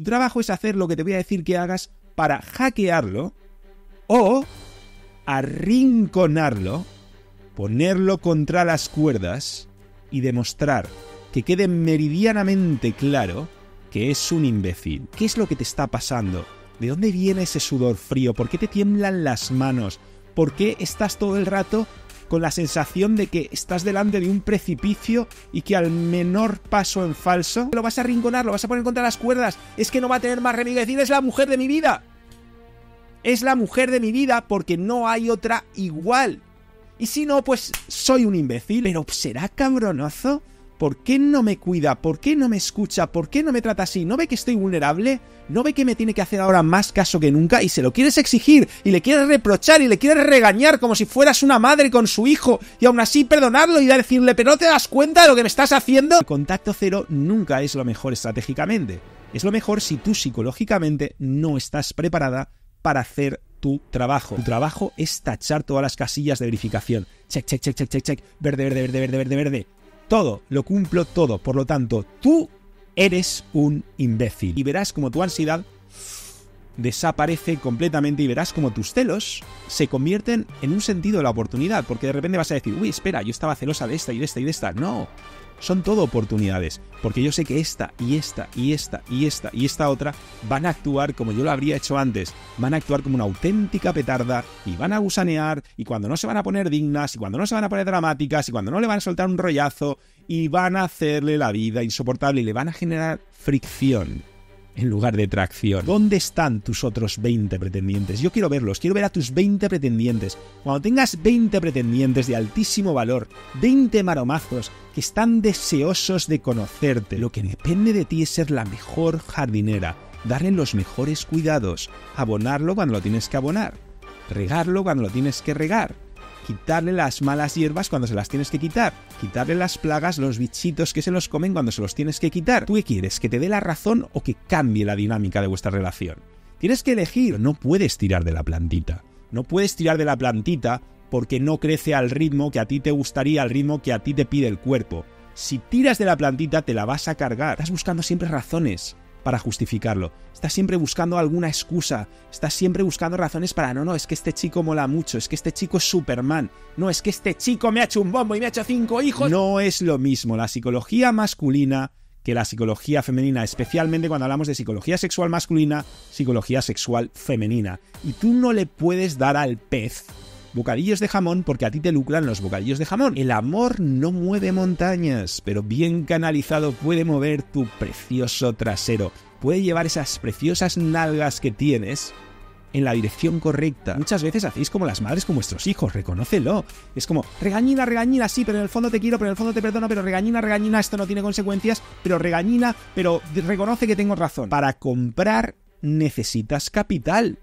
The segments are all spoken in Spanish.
Tu trabajo es hacer lo que te voy a decir que hagas para hackearlo o arrinconarlo, ponerlo contra las cuerdas y demostrar que quede meridianamente claro que es un imbécil. ¿Qué es lo que te está pasando? ¿De dónde viene ese sudor frío? ¿Por qué te tiemblan las manos? ¿Por qué estás todo el rato con la sensación de que estás delante de un precipicio y que al menor paso en falso lo vas a arrinconar, lo vas a poner contra las cuerdas. Es que no va a tener más remedio que decir, es la mujer de mi vida. Es la mujer de mi vida porque no hay otra igual. Y si no, pues soy un imbécil. Pero será cabronazo ¿Por qué no me cuida? ¿Por qué no me escucha? ¿Por qué no me trata así? ¿No ve que estoy vulnerable? ¿No ve que me tiene que hacer ahora más caso que nunca? Y se lo quieres exigir, y le quieres reprochar, y le quieres regañar como si fueras una madre con su hijo, y aún así perdonarlo y decirle, pero no te das cuenta de lo que me estás haciendo. contacto cero nunca es lo mejor estratégicamente. Es lo mejor si tú psicológicamente no estás preparada para hacer tu trabajo. Tu trabajo es tachar todas las casillas de verificación. Check, check, check, check, check, check. Verde, verde, verde, verde, verde, verde. Todo, lo cumplo todo. Por lo tanto, tú eres un imbécil. Y verás como tu ansiedad desaparece completamente y verás como tus celos se convierten en un sentido de la oportunidad, porque de repente vas a decir, uy, espera, yo estaba celosa de esta y de esta y de esta. No, son todo oportunidades, porque yo sé que esta y esta y esta y esta y esta otra van a actuar como yo lo habría hecho antes, van a actuar como una auténtica petarda y van a gusanear y cuando no se van a poner dignas y cuando no se van a poner dramáticas y cuando no le van a soltar un rollazo y van a hacerle la vida insoportable y le van a generar fricción en lugar de tracción. ¿Dónde están tus otros 20 pretendientes? Yo quiero verlos, quiero ver a tus 20 pretendientes. Cuando tengas 20 pretendientes de altísimo valor, 20 maromazos que están deseosos de conocerte, lo que depende de ti es ser la mejor jardinera, darle los mejores cuidados, abonarlo cuando lo tienes que abonar, regarlo cuando lo tienes que regar quitarle las malas hierbas cuando se las tienes que quitar, quitarle las plagas, los bichitos que se los comen cuando se los tienes que quitar. ¿Tú qué quieres? ¿Que te dé la razón o que cambie la dinámica de vuestra relación? Tienes que elegir, no puedes tirar de la plantita. No puedes tirar de la plantita porque no crece al ritmo que a ti te gustaría, al ritmo que a ti te pide el cuerpo. Si tiras de la plantita te la vas a cargar. Estás buscando siempre razones para justificarlo. está siempre buscando alguna excusa, está siempre buscando razones para, no, no, es que este chico mola mucho, es que este chico es Superman, no, es que este chico me ha hecho un bombo y me ha hecho cinco hijos. No es lo mismo, la psicología masculina que la psicología femenina, especialmente cuando hablamos de psicología sexual masculina, psicología sexual femenina. Y tú no le puedes dar al pez Bocadillos de jamón porque a ti te lucran los bocadillos de jamón. El amor no mueve montañas, pero bien canalizado puede mover tu precioso trasero. Puede llevar esas preciosas nalgas que tienes en la dirección correcta. Muchas veces hacéis como las madres con vuestros hijos, reconócelo. Es como, regañina, regañina, sí, pero en el fondo te quiero, pero en el fondo te perdono, pero regañina, regañina, esto no tiene consecuencias, pero regañina, pero reconoce que tengo razón. Para comprar necesitas capital.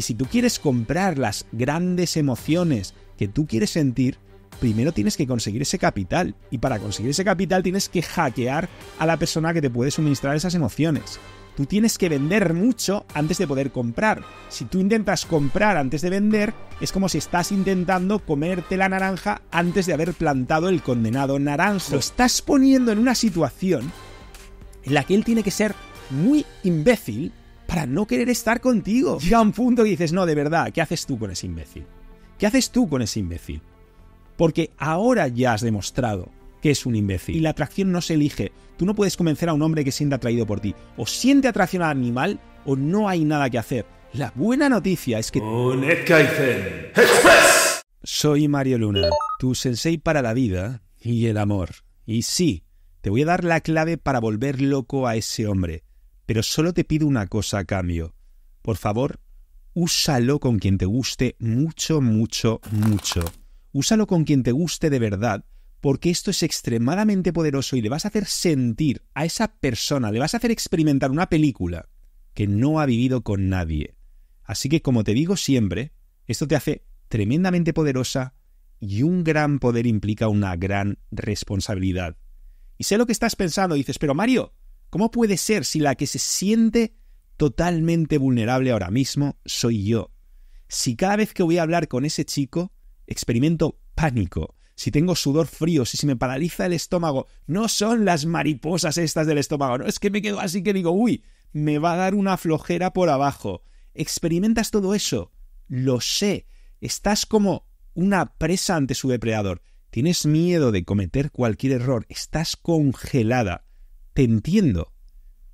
Y si tú quieres comprar las grandes emociones que tú quieres sentir, primero tienes que conseguir ese capital. Y para conseguir ese capital tienes que hackear a la persona que te puede suministrar esas emociones. Tú tienes que vender mucho antes de poder comprar. Si tú intentas comprar antes de vender, es como si estás intentando comerte la naranja antes de haber plantado el condenado naranjo. Lo estás poniendo en una situación en la que él tiene que ser muy imbécil para no querer estar contigo. Llega un punto que dices, no, de verdad, ¿qué haces tú con ese imbécil? ¿Qué haces tú con ese imbécil? Porque ahora ya has demostrado que es un imbécil. Y la atracción no se elige. Tú no puedes convencer a un hombre que sienta atraído por ti. O siente atracción al animal o no hay nada que hacer. La buena noticia es que... Soy Mario Luna, tu sensei para la vida y el amor. Y sí, te voy a dar la clave para volver loco a ese hombre pero solo te pido una cosa a cambio. Por favor, úsalo con quien te guste mucho, mucho, mucho. Úsalo con quien te guste de verdad, porque esto es extremadamente poderoso y le vas a hacer sentir a esa persona, le vas a hacer experimentar una película que no ha vivido con nadie. Así que, como te digo siempre, esto te hace tremendamente poderosa y un gran poder implica una gran responsabilidad. Y sé lo que estás pensando, dices, pero Mario, ¿Cómo puede ser si la que se siente totalmente vulnerable ahora mismo soy yo? Si cada vez que voy a hablar con ese chico experimento pánico, si tengo sudor frío, si se me paraliza el estómago, no son las mariposas estas del estómago, no es que me quedo así que digo, uy, me va a dar una flojera por abajo. Experimentas todo eso, lo sé, estás como una presa ante su depredador, tienes miedo de cometer cualquier error, estás congelada te entiendo,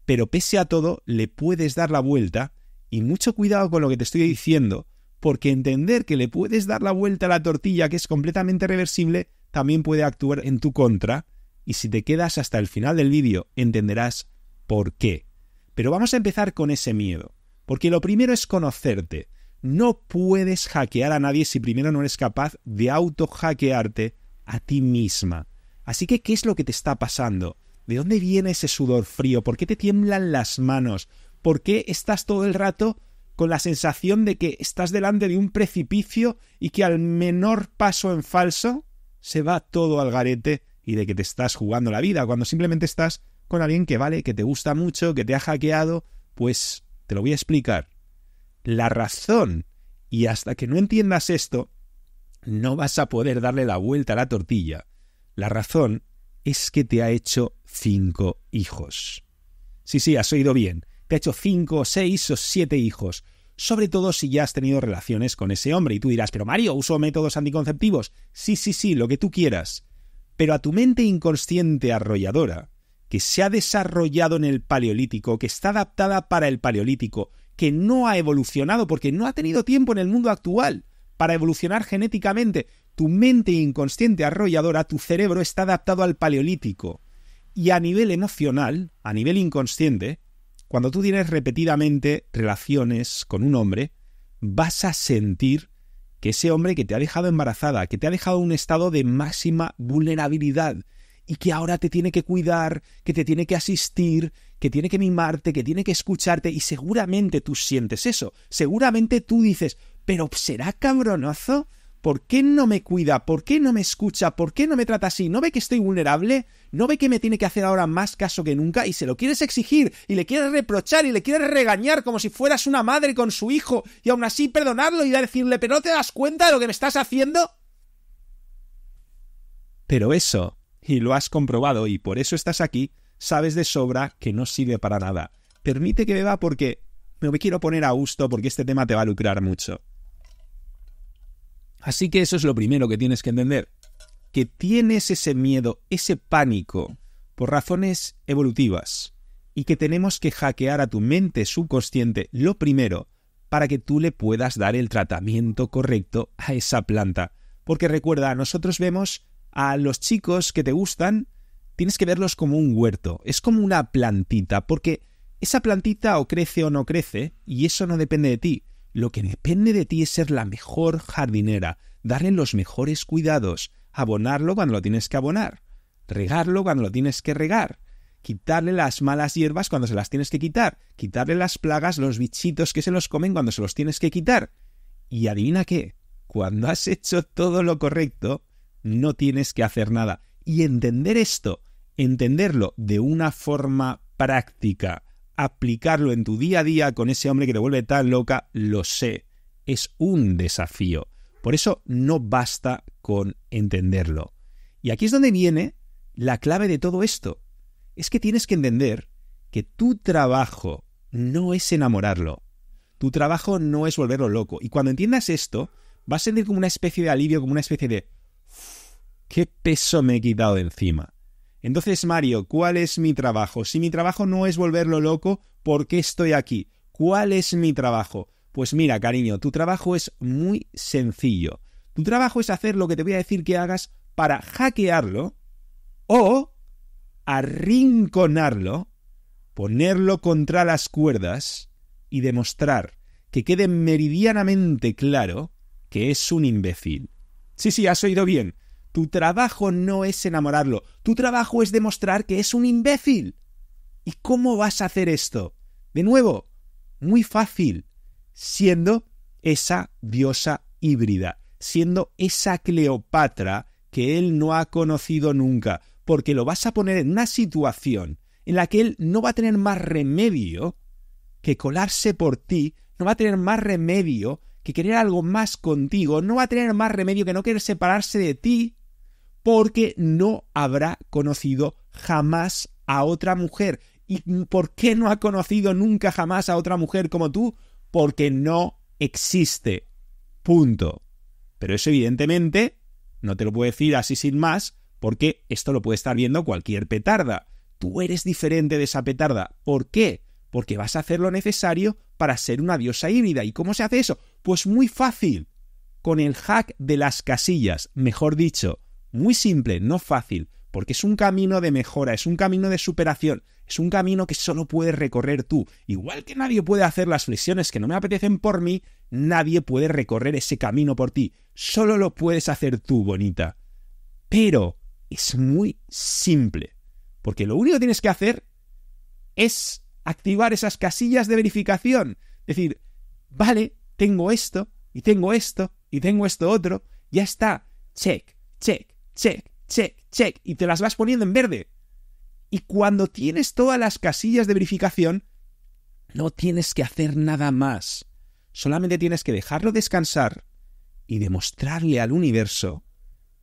pero pese a todo le puedes dar la vuelta y mucho cuidado con lo que te estoy diciendo, porque entender que le puedes dar la vuelta a la tortilla, que es completamente reversible, también puede actuar en tu contra, y si te quedas hasta el final del vídeo entenderás por qué. Pero vamos a empezar con ese miedo, porque lo primero es conocerte. No puedes hackear a nadie si primero no eres capaz de auto hackearte a ti misma. Así que, ¿qué es lo que te está pasando? ¿De dónde viene ese sudor frío? ¿Por qué te tiemblan las manos? ¿Por qué estás todo el rato con la sensación de que estás delante de un precipicio y que al menor paso en falso se va todo al garete y de que te estás jugando la vida cuando simplemente estás con alguien que vale, que te gusta mucho, que te ha hackeado, pues te lo voy a explicar. La razón, y hasta que no entiendas esto, no vas a poder darle la vuelta a la tortilla. La razón es que te ha hecho cinco hijos. Sí, sí, has oído bien. Te ha hecho cinco, seis o siete hijos. Sobre todo si ya has tenido relaciones con ese hombre. Y tú dirás, pero Mario, uso métodos anticonceptivos. Sí, sí, sí, lo que tú quieras. Pero a tu mente inconsciente arrolladora, que se ha desarrollado en el Paleolítico, que está adaptada para el Paleolítico, que no ha evolucionado porque no ha tenido tiempo en el mundo actual para evolucionar genéticamente, tu mente inconsciente arrolladora, tu cerebro está adaptado al paleolítico. Y a nivel emocional, a nivel inconsciente, cuando tú tienes repetidamente relaciones con un hombre, vas a sentir que ese hombre que te ha dejado embarazada, que te ha dejado en un estado de máxima vulnerabilidad y que ahora te tiene que cuidar, que te tiene que asistir, que tiene que mimarte, que tiene que escucharte y seguramente tú sientes eso, seguramente tú dices, pero ¿será cabronazo? ¿Por qué no me cuida? ¿Por qué no me escucha? ¿Por qué no me trata así? ¿No ve que estoy vulnerable? ¿No ve que me tiene que hacer ahora más caso que nunca? Y se lo quieres exigir, y le quieres reprochar, y le quieres regañar como si fueras una madre con su hijo, y aún así perdonarlo y decirle, pero no te das cuenta de lo que me estás haciendo. Pero eso, y lo has comprobado, y por eso estás aquí, sabes de sobra que no sirve para nada. Permite que beba porque me quiero poner a gusto porque este tema te va a lucrar mucho. Así que eso es lo primero que tienes que entender, que tienes ese miedo, ese pánico, por razones evolutivas, y que tenemos que hackear a tu mente subconsciente lo primero, para que tú le puedas dar el tratamiento correcto a esa planta. Porque recuerda, nosotros vemos a los chicos que te gustan, tienes que verlos como un huerto, es como una plantita, porque esa plantita o crece o no crece, y eso no depende de ti, lo que depende de ti es ser la mejor jardinera, darle los mejores cuidados, abonarlo cuando lo tienes que abonar, regarlo cuando lo tienes que regar, quitarle las malas hierbas cuando se las tienes que quitar, quitarle las plagas, los bichitos que se los comen cuando se los tienes que quitar. Y adivina qué, cuando has hecho todo lo correcto, no tienes que hacer nada. Y entender esto, entenderlo de una forma práctica, aplicarlo en tu día a día con ese hombre que te vuelve tan loca, lo sé. Es un desafío. Por eso no basta con entenderlo. Y aquí es donde viene la clave de todo esto. Es que tienes que entender que tu trabajo no es enamorarlo. Tu trabajo no es volverlo loco. Y cuando entiendas esto, vas a sentir como una especie de alivio, como una especie de... ¡Qué peso me he quitado de encima! Entonces, Mario, ¿cuál es mi trabajo? Si mi trabajo no es volverlo loco, ¿por qué estoy aquí? ¿Cuál es mi trabajo? Pues mira, cariño, tu trabajo es muy sencillo. Tu trabajo es hacer lo que te voy a decir que hagas para hackearlo o arrinconarlo, ponerlo contra las cuerdas y demostrar que quede meridianamente claro que es un imbécil. Sí, sí, has oído bien. Tu trabajo no es enamorarlo, tu trabajo es demostrar que es un imbécil. ¿Y cómo vas a hacer esto? De nuevo, muy fácil, siendo esa diosa híbrida, siendo esa Cleopatra que él no ha conocido nunca, porque lo vas a poner en una situación en la que él no va a tener más remedio que colarse por ti, no va a tener más remedio que querer algo más contigo, no va a tener más remedio que no querer separarse de ti, porque no habrá conocido jamás a otra mujer. ¿Y por qué no ha conocido nunca jamás a otra mujer como tú? Porque no existe. Punto. Pero eso evidentemente no te lo puedo decir así sin más, porque esto lo puede estar viendo cualquier petarda. Tú eres diferente de esa petarda. ¿Por qué? Porque vas a hacer lo necesario para ser una diosa híbrida. ¿Y cómo se hace eso? Pues muy fácil. Con el hack de las casillas, mejor dicho, muy simple, no fácil, porque es un camino de mejora, es un camino de superación, es un camino que solo puedes recorrer tú. Igual que nadie puede hacer las flexiones que no me apetecen por mí, nadie puede recorrer ese camino por ti. Solo lo puedes hacer tú, bonita. Pero es muy simple, porque lo único que tienes que hacer es activar esas casillas de verificación. Decir, vale, tengo esto, y tengo esto, y tengo esto otro, ya está, check, check, check, check, check, y te las vas poniendo en verde. Y cuando tienes todas las casillas de verificación, no tienes que hacer nada más. Solamente tienes que dejarlo descansar y demostrarle al universo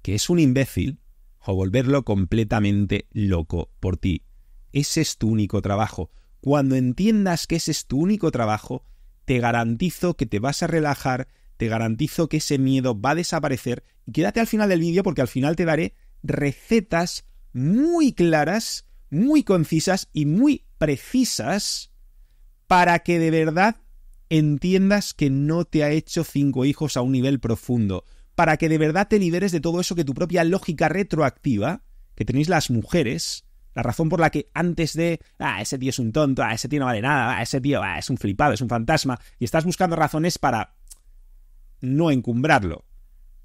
que es un imbécil o volverlo completamente loco por ti. Ese es tu único trabajo. Cuando entiendas que ese es tu único trabajo, te garantizo que te vas a relajar te garantizo que ese miedo va a desaparecer. Y quédate al final del vídeo porque al final te daré recetas muy claras, muy concisas y muy precisas para que de verdad entiendas que no te ha hecho cinco hijos a un nivel profundo, para que de verdad te liberes de todo eso que tu propia lógica retroactiva, que tenéis las mujeres, la razón por la que antes de, ah, ese tío es un tonto, ah, ese tío no vale nada, ah, ese tío ah, es un flipado, es un fantasma, y estás buscando razones para no encumbrarlo.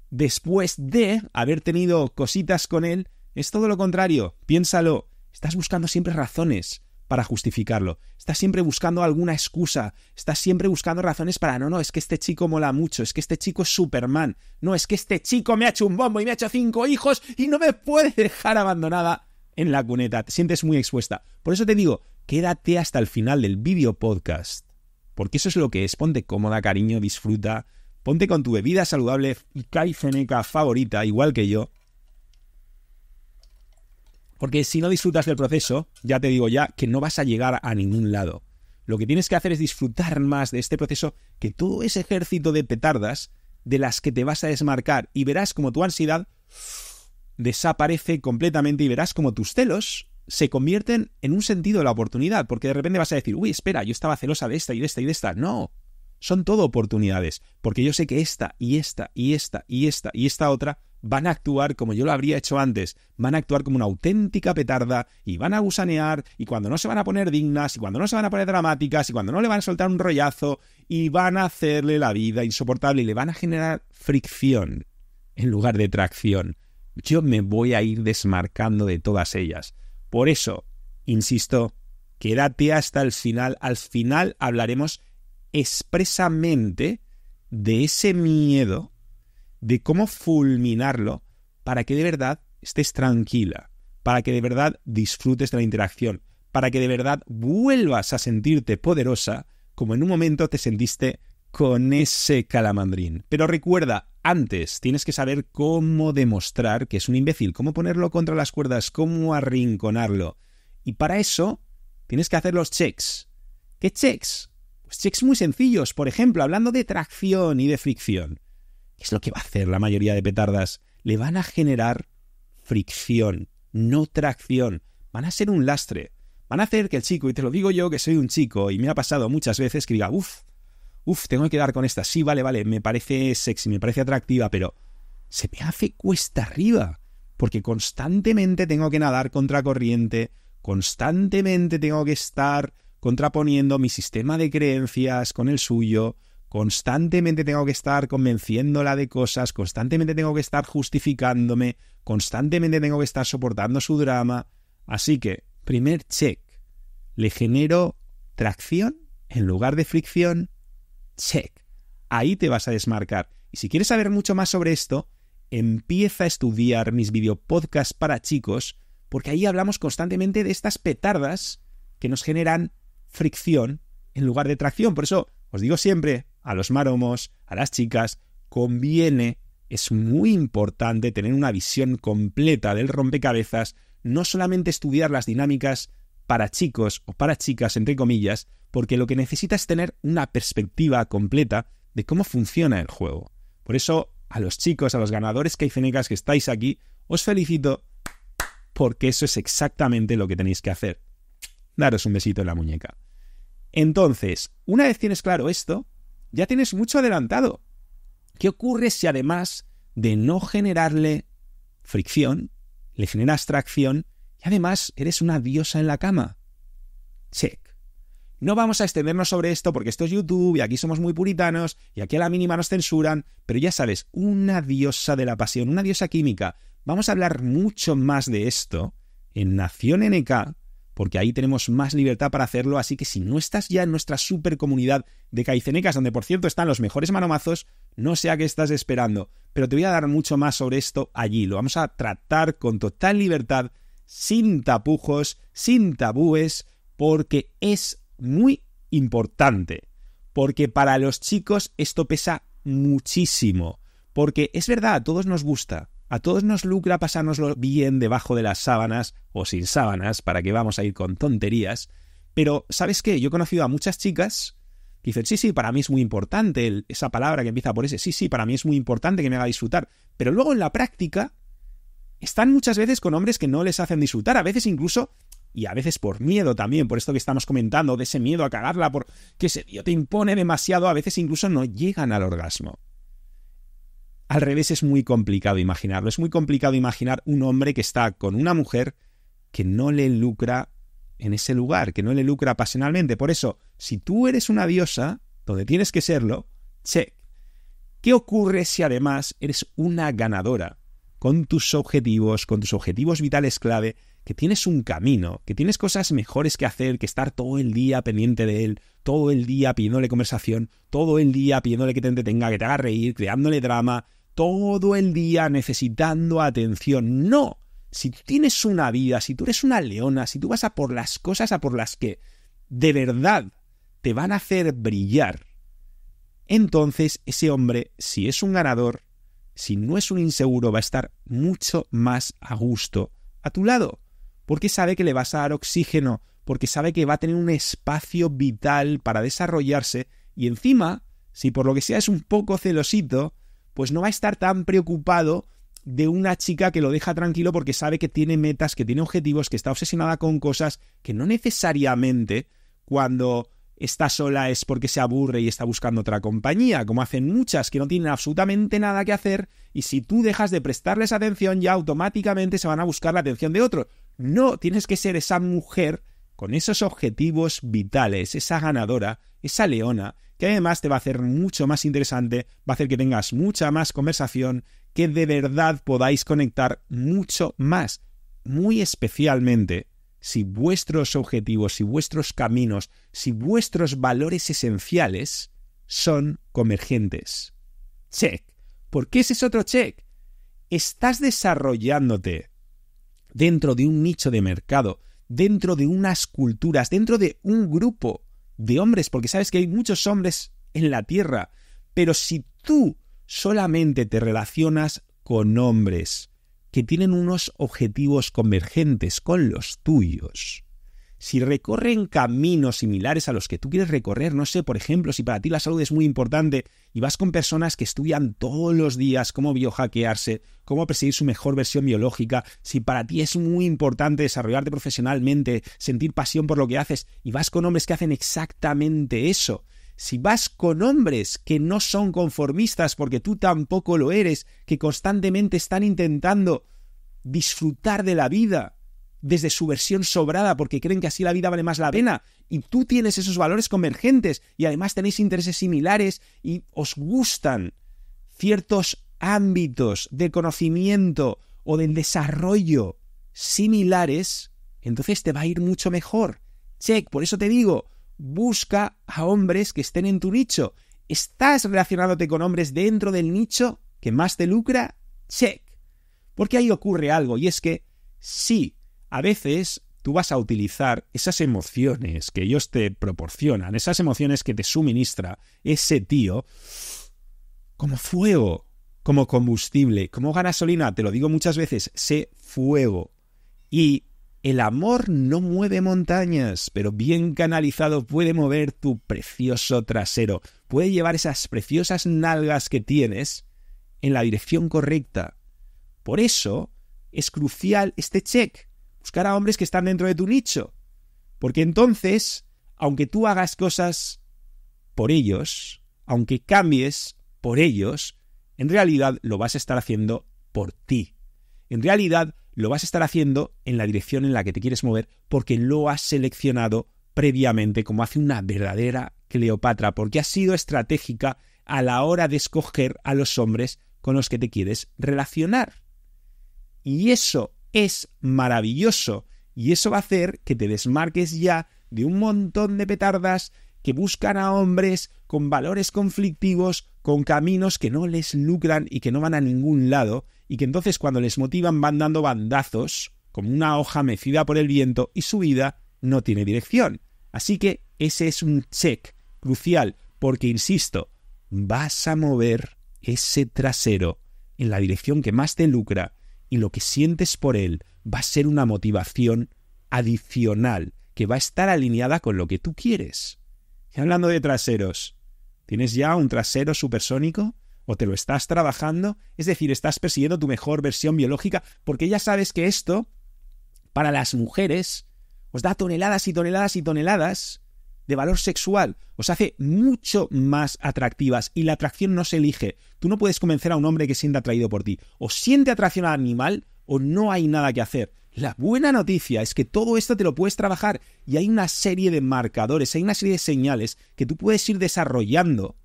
Después de haber tenido cositas con él, es todo lo contrario. Piénsalo, estás buscando siempre razones para justificarlo. Estás siempre buscando alguna excusa. Estás siempre buscando razones para no, no, es que este chico mola mucho, es que este chico es Superman. No, es que este chico me ha hecho un bombo y me ha hecho cinco hijos y no me puede dejar abandonada en la cuneta. Te sientes muy expuesta. Por eso te digo, quédate hasta el final del video podcast. Porque eso es lo que es. Ponte cómoda, cariño, disfruta. Ponte con tu bebida saludable y Caifeneca favorita, igual que yo. Porque si no disfrutas del proceso, ya te digo ya que no vas a llegar a ningún lado. Lo que tienes que hacer es disfrutar más de este proceso que todo ese ejército de petardas de las que te vas a desmarcar y verás como tu ansiedad desaparece completamente y verás como tus celos se convierten en un sentido de la oportunidad, porque de repente vas a decir, uy, espera, yo estaba celosa de esta y de esta y de esta. No, son todo oportunidades, porque yo sé que esta y esta y esta y esta y esta otra van a actuar como yo lo habría hecho antes, van a actuar como una auténtica petarda y van a gusanear y cuando no se van a poner dignas y cuando no se van a poner dramáticas y cuando no le van a soltar un rollazo y van a hacerle la vida insoportable y le van a generar fricción en lugar de tracción. Yo me voy a ir desmarcando de todas ellas. Por eso, insisto, quédate hasta el final. Al final hablaremos expresamente de ese miedo, de cómo fulminarlo, para que de verdad estés tranquila, para que de verdad disfrutes de la interacción, para que de verdad vuelvas a sentirte poderosa como en un momento te sentiste con ese calamandrín. Pero recuerda, antes tienes que saber cómo demostrar que es un imbécil, cómo ponerlo contra las cuerdas, cómo arrinconarlo. Y para eso tienes que hacer los checks. ¿Qué checks? Pues checks muy sencillos, por ejemplo, hablando de tracción y de fricción. ¿Qué es lo que va a hacer la mayoría de petardas? Le van a generar fricción, no tracción. Van a ser un lastre. Van a hacer que el chico, y te lo digo yo que soy un chico y me ha pasado muchas veces que diga, uff, uff, tengo que dar con esta. Sí, vale, vale, me parece sexy, me parece atractiva, pero se me hace cuesta arriba, porque constantemente tengo que nadar contra corriente, constantemente tengo que estar contraponiendo mi sistema de creencias con el suyo, constantemente tengo que estar convenciéndola de cosas, constantemente tengo que estar justificándome, constantemente tengo que estar soportando su drama. Así que, primer check, le genero tracción en lugar de fricción, check. Ahí te vas a desmarcar. Y si quieres saber mucho más sobre esto, empieza a estudiar mis videopodcasts para chicos, porque ahí hablamos constantemente de estas petardas que nos generan fricción en lugar de tracción. Por eso os digo siempre a los maromos, a las chicas, conviene, es muy importante tener una visión completa del rompecabezas, no solamente estudiar las dinámicas para chicos o para chicas, entre comillas, porque lo que necesita es tener una perspectiva completa de cómo funciona el juego. Por eso, a los chicos, a los ganadores caifenecas que estáis aquí, os felicito porque eso es exactamente lo que tenéis que hacer daros un besito en la muñeca. Entonces, una vez tienes claro esto, ya tienes mucho adelantado. ¿Qué ocurre si además de no generarle fricción, le generas tracción y además eres una diosa en la cama? Check. No vamos a extendernos sobre esto porque esto es YouTube y aquí somos muy puritanos y aquí a la mínima nos censuran, pero ya sabes, una diosa de la pasión, una diosa química. Vamos a hablar mucho más de esto en Nación NK porque ahí tenemos más libertad para hacerlo, así que si no estás ya en nuestra super comunidad de Caicenecas, donde por cierto están los mejores manomazos, no sé a qué estás esperando, pero te voy a dar mucho más sobre esto allí, lo vamos a tratar con total libertad, sin tapujos, sin tabúes, porque es muy importante, porque para los chicos esto pesa muchísimo, porque es verdad, a todos nos gusta, a todos nos lucra pasárnoslo bien debajo de las sábanas o sin sábanas, para que vamos a ir con tonterías. Pero, ¿sabes qué? Yo he conocido a muchas chicas que dicen, sí, sí, para mí es muy importante esa palabra que empieza por ese, sí, sí, para mí es muy importante que me haga disfrutar. Pero luego en la práctica están muchas veces con hombres que no les hacen disfrutar, a veces incluso, y a veces por miedo también, por esto que estamos comentando, de ese miedo a cagarla, por que ese tío te impone demasiado, a veces incluso no llegan al orgasmo. Al revés es muy complicado imaginarlo. Es muy complicado imaginar un hombre que está con una mujer que no le lucra en ese lugar, que no le lucra pasionalmente. Por eso, si tú eres una diosa, donde tienes que serlo, check. ¿Qué ocurre si además eres una ganadora? Con tus objetivos, con tus objetivos vitales clave, que tienes un camino, que tienes cosas mejores que hacer que estar todo el día pendiente de él, todo el día pidiéndole conversación, todo el día pidiéndole que te entretenga, que te haga reír, creándole drama, todo el día necesitando atención. No, si tienes una vida, si tú eres una leona, si tú vas a por las cosas a por las que de verdad te van a hacer brillar, entonces ese hombre, si es un ganador, si no es un inseguro, va a estar mucho más a gusto a tu lado, porque sabe que le vas a dar oxígeno, porque sabe que va a tener un espacio vital para desarrollarse y encima, si por lo que sea es un poco celosito, pues no va a estar tan preocupado de una chica que lo deja tranquilo porque sabe que tiene metas, que tiene objetivos, que está obsesionada con cosas que no necesariamente cuando está sola es porque se aburre y está buscando otra compañía, como hacen muchas que no tienen absolutamente nada que hacer y si tú dejas de prestarles atención ya automáticamente se van a buscar la atención de otro. No, tienes que ser esa mujer con esos objetivos vitales, esa ganadora, esa leona, que además te va a hacer mucho más interesante, va a hacer que tengas mucha más conversación, que de verdad podáis conectar mucho más, muy especialmente si vuestros objetivos, si vuestros caminos, si vuestros valores esenciales son convergentes. Check. ¿Por qué ese es otro check? Estás desarrollándote dentro de un nicho de mercado, dentro de unas culturas, dentro de un grupo de hombres, porque sabes que hay muchos hombres en la tierra, pero si tú solamente te relacionas con hombres que tienen unos objetivos convergentes con los tuyos, si recorren caminos similares a los que tú quieres recorrer, no sé, por ejemplo, si para ti la salud es muy importante y vas con personas que estudian todos los días cómo biohackearse, cómo perseguir su mejor versión biológica, si para ti es muy importante desarrollarte profesionalmente, sentir pasión por lo que haces y vas con hombres que hacen exactamente eso, si vas con hombres que no son conformistas porque tú tampoco lo eres, que constantemente están intentando disfrutar de la vida, desde su versión sobrada porque creen que así la vida vale más la pena y tú tienes esos valores convergentes y además tenéis intereses similares y os gustan ciertos ámbitos de conocimiento o del desarrollo similares, entonces te va a ir mucho mejor. Check, por eso te digo, busca a hombres que estén en tu nicho. ¿Estás relacionándote con hombres dentro del nicho que más te lucra? Check. Porque ahí ocurre algo y es que sí a veces tú vas a utilizar esas emociones que ellos te proporcionan, esas emociones que te suministra ese tío, como fuego, como combustible, como gasolina, te lo digo muchas veces, sé fuego. Y el amor no mueve montañas, pero bien canalizado puede mover tu precioso trasero, puede llevar esas preciosas nalgas que tienes en la dirección correcta. Por eso es crucial este check Buscar a hombres que están dentro de tu nicho. Porque entonces, aunque tú hagas cosas por ellos, aunque cambies por ellos, en realidad lo vas a estar haciendo por ti. En realidad lo vas a estar haciendo en la dirección en la que te quieres mover porque lo has seleccionado previamente como hace una verdadera Cleopatra, porque has sido estratégica a la hora de escoger a los hombres con los que te quieres relacionar. Y eso es maravilloso y eso va a hacer que te desmarques ya de un montón de petardas que buscan a hombres con valores conflictivos, con caminos que no les lucran y que no van a ningún lado, y que entonces cuando les motivan van dando bandazos, como una hoja mecida por el viento, y su vida no tiene dirección. Así que ese es un check crucial, porque, insisto, vas a mover ese trasero en la dirección que más te lucra y lo que sientes por él va a ser una motivación adicional que va a estar alineada con lo que tú quieres. Y hablando de traseros, ¿tienes ya un trasero supersónico? ¿O te lo estás trabajando? Es decir, estás persiguiendo tu mejor versión biológica porque ya sabes que esto, para las mujeres, os da toneladas y toneladas y toneladas de valor sexual, os hace mucho más atractivas y la atracción no se elige, Tú no puedes convencer a un hombre que sienta atraído por ti. O siente atracción al animal o no hay nada que hacer. La buena noticia es que todo esto te lo puedes trabajar y hay una serie de marcadores, hay una serie de señales que tú puedes ir desarrollando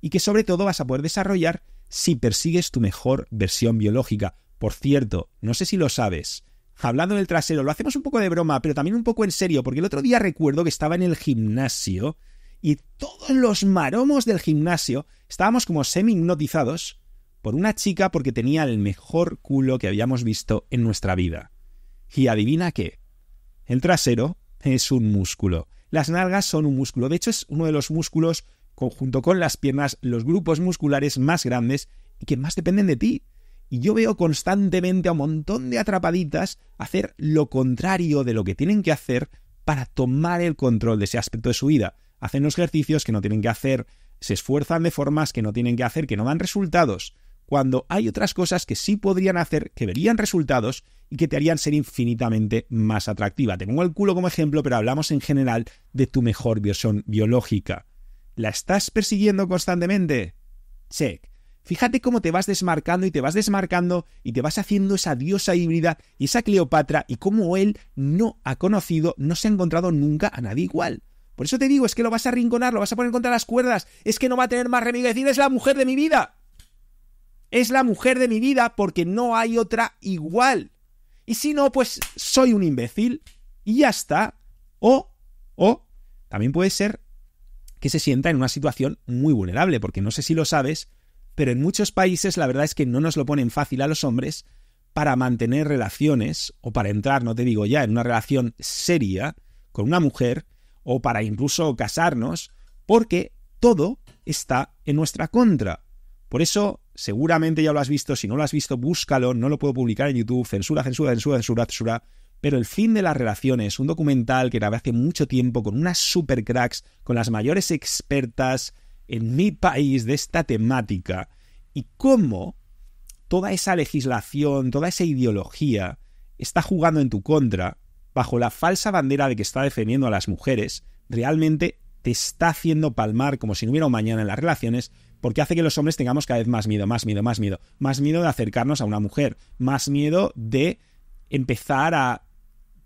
y que sobre todo vas a poder desarrollar si persigues tu mejor versión biológica. Por cierto, no sé si lo sabes, hablando el trasero, lo hacemos un poco de broma, pero también un poco en serio, porque el otro día recuerdo que estaba en el gimnasio y todos los maromos del gimnasio estábamos como semi-hipnotizados por una chica porque tenía el mejor culo que habíamos visto en nuestra vida. Y adivina qué. El trasero es un músculo. Las nalgas son un músculo. De hecho, es uno de los músculos, junto con las piernas, los grupos musculares más grandes y que más dependen de ti. Y yo veo constantemente a un montón de atrapaditas hacer lo contrario de lo que tienen que hacer para tomar el control de ese aspecto de su vida hacen los ejercicios que no tienen que hacer, se esfuerzan de formas que no tienen que hacer, que no dan resultados, cuando hay otras cosas que sí podrían hacer, que verían resultados y que te harían ser infinitamente más atractiva. Te pongo el culo como ejemplo, pero hablamos en general de tu mejor versión biológica. ¿La estás persiguiendo constantemente? Check. Fíjate cómo te vas desmarcando y te vas desmarcando y te vas haciendo esa diosa híbrida y esa Cleopatra y cómo él no ha conocido, no se ha encontrado nunca a nadie igual. Por eso te digo, es que lo vas a rinconar, lo vas a poner contra las cuerdas, es que no va a tener más remedio que decir, es la mujer de mi vida. Es la mujer de mi vida porque no hay otra igual. Y si no, pues soy un imbécil y ya está. O, o, también puede ser que se sienta en una situación muy vulnerable, porque no sé si lo sabes, pero en muchos países la verdad es que no nos lo ponen fácil a los hombres para mantener relaciones o para entrar, no te digo ya, en una relación seria con una mujer o para incluso casarnos, porque todo está en nuestra contra. Por eso, seguramente ya lo has visto, si no lo has visto, búscalo, no lo puedo publicar en YouTube, censura, censura, censura, censura, censura. Pero El fin de las relaciones, un documental que grabé hace mucho tiempo con unas super cracks, con las mayores expertas en mi país de esta temática, y cómo toda esa legislación, toda esa ideología está jugando en tu contra bajo la falsa bandera de que está defendiendo a las mujeres, realmente te está haciendo palmar como si no hubiera un mañana en las relaciones, porque hace que los hombres tengamos cada vez más miedo, más miedo, más miedo, más miedo de acercarnos a una mujer, más miedo de empezar a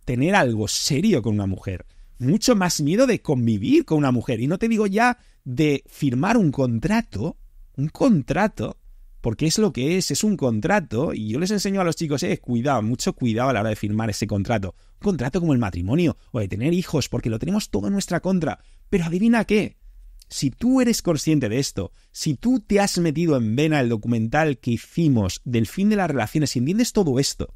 tener algo serio con una mujer, mucho más miedo de convivir con una mujer, y no te digo ya de firmar un contrato, un contrato porque es lo que es, es un contrato, y yo les enseño a los chicos, eh, cuidado, mucho cuidado a la hora de firmar ese contrato. Un contrato como el matrimonio o de tener hijos, porque lo tenemos todo en nuestra contra. Pero adivina qué, si tú eres consciente de esto, si tú te has metido en vena el documental que hicimos del fin de las relaciones, si entiendes todo esto,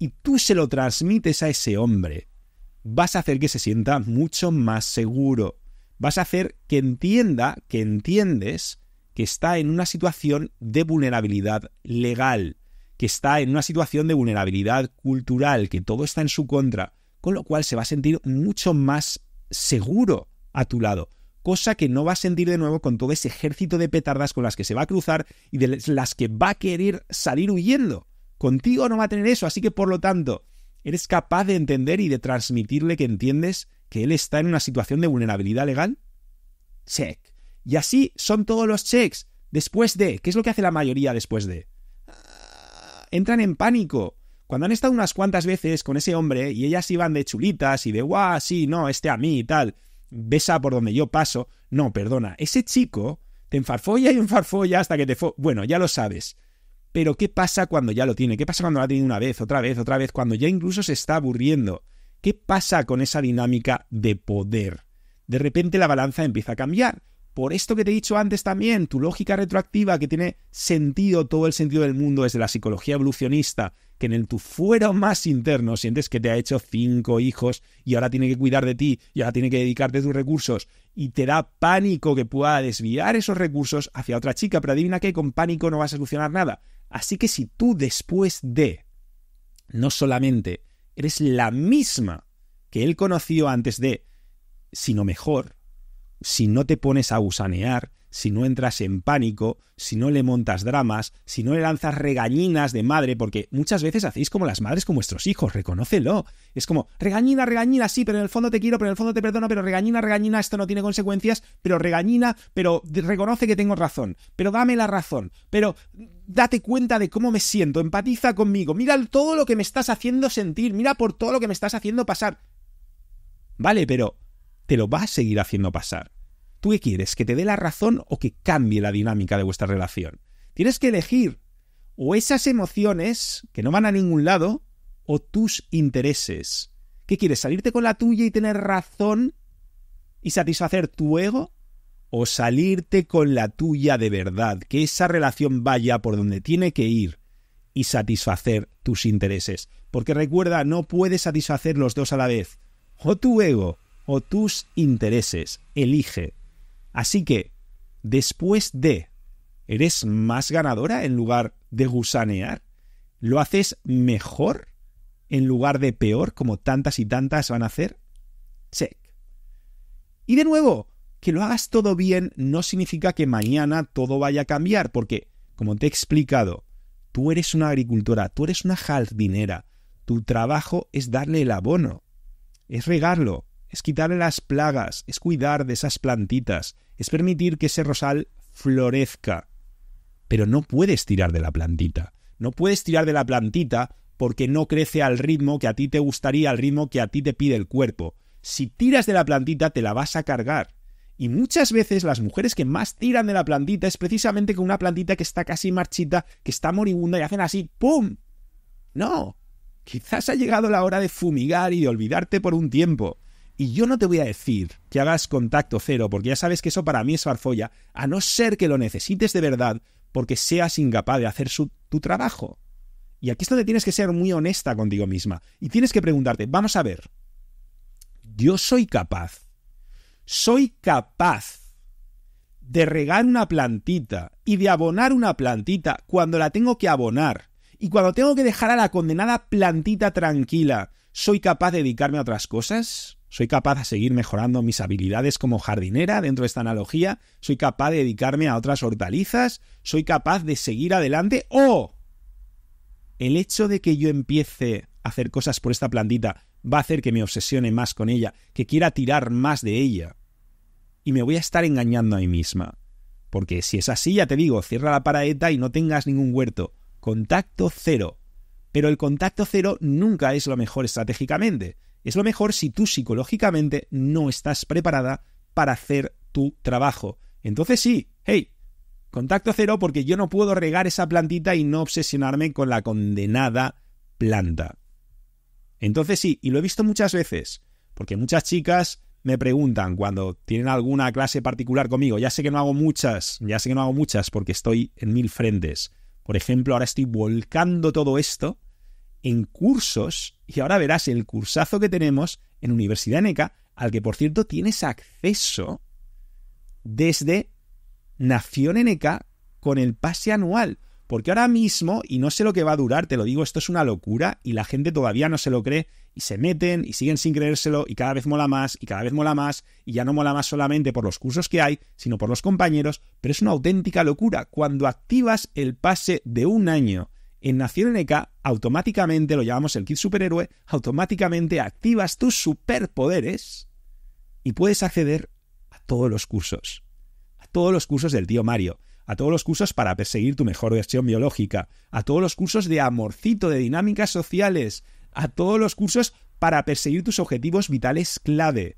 y tú se lo transmites a ese hombre, vas a hacer que se sienta mucho más seguro. Vas a hacer que entienda que entiendes que está en una situación de vulnerabilidad legal, que está en una situación de vulnerabilidad cultural, que todo está en su contra, con lo cual se va a sentir mucho más seguro a tu lado, cosa que no va a sentir de nuevo con todo ese ejército de petardas con las que se va a cruzar y de las que va a querer salir huyendo. Contigo no va a tener eso, así que por lo tanto, eres capaz de entender y de transmitirle que entiendes que él está en una situación de vulnerabilidad legal. Check. Y así son todos los checks. Después de, ¿qué es lo que hace la mayoría después de? Ah, entran en pánico. Cuando han estado unas cuantas veces con ese hombre y ellas iban de chulitas y de guau, sí, no, este a mí y tal, besa por donde yo paso. No, perdona, ese chico te enfarfolla y enfarfolla hasta que te... Bueno, ya lo sabes. Pero ¿qué pasa cuando ya lo tiene? ¿Qué pasa cuando lo ha tenido una vez, otra vez, otra vez? Cuando ya incluso se está aburriendo. ¿Qué pasa con esa dinámica de poder? De repente la balanza empieza a cambiar. Por esto que te he dicho antes también, tu lógica retroactiva que tiene sentido, todo el sentido del mundo desde la psicología evolucionista, que en el tu fuero más interno sientes que te ha hecho cinco hijos y ahora tiene que cuidar de ti y ahora tiene que dedicarte tus recursos y te da pánico que pueda desviar esos recursos hacia otra chica, pero adivina que con pánico no vas a solucionar nada. Así que si tú después de, no solamente eres la misma que él conoció antes de, sino mejor, si no te pones a gusanear, si no entras en pánico, si no le montas dramas, si no le lanzas regañinas de madre, porque muchas veces hacéis como las madres con vuestros hijos, reconócelo. Es como, regañina, regañina, sí, pero en el fondo te quiero, pero en el fondo te perdono, pero regañina, regañina, esto no tiene consecuencias, pero regañina, pero reconoce que tengo razón, pero dame la razón, pero date cuenta de cómo me siento, empatiza conmigo, mira todo lo que me estás haciendo sentir, mira por todo lo que me estás haciendo pasar. Vale, pero te lo vas a seguir haciendo pasar. ¿Tú qué quieres? ¿Que te dé la razón o que cambie la dinámica de vuestra relación? Tienes que elegir o esas emociones que no van a ningún lado o tus intereses. ¿Qué quieres? ¿Salirte con la tuya y tener razón y satisfacer tu ego? ¿O salirte con la tuya de verdad? Que esa relación vaya por donde tiene que ir y satisfacer tus intereses. Porque recuerda, no puedes satisfacer los dos a la vez. O tu ego o tus intereses. Elige. Así que, después de, ¿eres más ganadora en lugar de gusanear? ¿Lo haces mejor en lugar de peor, como tantas y tantas van a hacer? Check. Y de nuevo, que lo hagas todo bien no significa que mañana todo vaya a cambiar, porque, como te he explicado, tú eres una agricultora, tú eres una jardinera, tu trabajo es darle el abono, es regarlo, es quitarle las plagas, es cuidar de esas plantitas, es permitir que ese rosal florezca. Pero no puedes tirar de la plantita. No puedes tirar de la plantita porque no crece al ritmo que a ti te gustaría, al ritmo que a ti te pide el cuerpo. Si tiras de la plantita te la vas a cargar. Y muchas veces las mujeres que más tiran de la plantita es precisamente con una plantita que está casi marchita, que está moribunda y hacen así ¡pum! No. Quizás ha llegado la hora de fumigar y de olvidarte por un tiempo. Y yo no te voy a decir que hagas contacto cero, porque ya sabes que eso para mí es farfolla, a no ser que lo necesites de verdad, porque seas incapaz de hacer tu trabajo. Y aquí es donde tienes que ser muy honesta contigo misma. Y tienes que preguntarte, vamos a ver, yo soy capaz, soy capaz de regar una plantita y de abonar una plantita cuando la tengo que abonar. Y cuando tengo que dejar a la condenada plantita tranquila, ¿soy capaz de dedicarme a otras cosas? soy capaz de seguir mejorando mis habilidades como jardinera dentro de esta analogía, soy capaz de dedicarme a otras hortalizas, soy capaz de seguir adelante ¡Oh! el hecho de que yo empiece a hacer cosas por esta plantita va a hacer que me obsesione más con ella, que quiera tirar más de ella. Y me voy a estar engañando a mí misma. Porque si es así, ya te digo, cierra la paraeta y no tengas ningún huerto. Contacto cero. Pero el contacto cero nunca es lo mejor estratégicamente es lo mejor si tú psicológicamente no estás preparada para hacer tu trabajo. Entonces sí, hey, contacto cero porque yo no puedo regar esa plantita y no obsesionarme con la condenada planta. Entonces sí, y lo he visto muchas veces, porque muchas chicas me preguntan cuando tienen alguna clase particular conmigo, ya sé que no hago muchas, ya sé que no hago muchas porque estoy en mil frentes. Por ejemplo, ahora estoy volcando todo esto en cursos y ahora verás el cursazo que tenemos en Universidad NECA, al que por cierto tienes acceso desde Nación NECA con el pase anual. Porque ahora mismo, y no sé lo que va a durar, te lo digo, esto es una locura y la gente todavía no se lo cree y se meten y siguen sin creérselo y cada vez mola más y cada vez mola más y ya no mola más solamente por los cursos que hay, sino por los compañeros, pero es una auténtica locura. Cuando activas el pase de un año en Nación NECA automáticamente, lo llamamos el kit superhéroe, automáticamente activas tus superpoderes y puedes acceder a todos los cursos. A todos los cursos del tío Mario, a todos los cursos para perseguir tu mejor versión biológica, a todos los cursos de amorcito, de dinámicas sociales, a todos los cursos para perseguir tus objetivos vitales clave,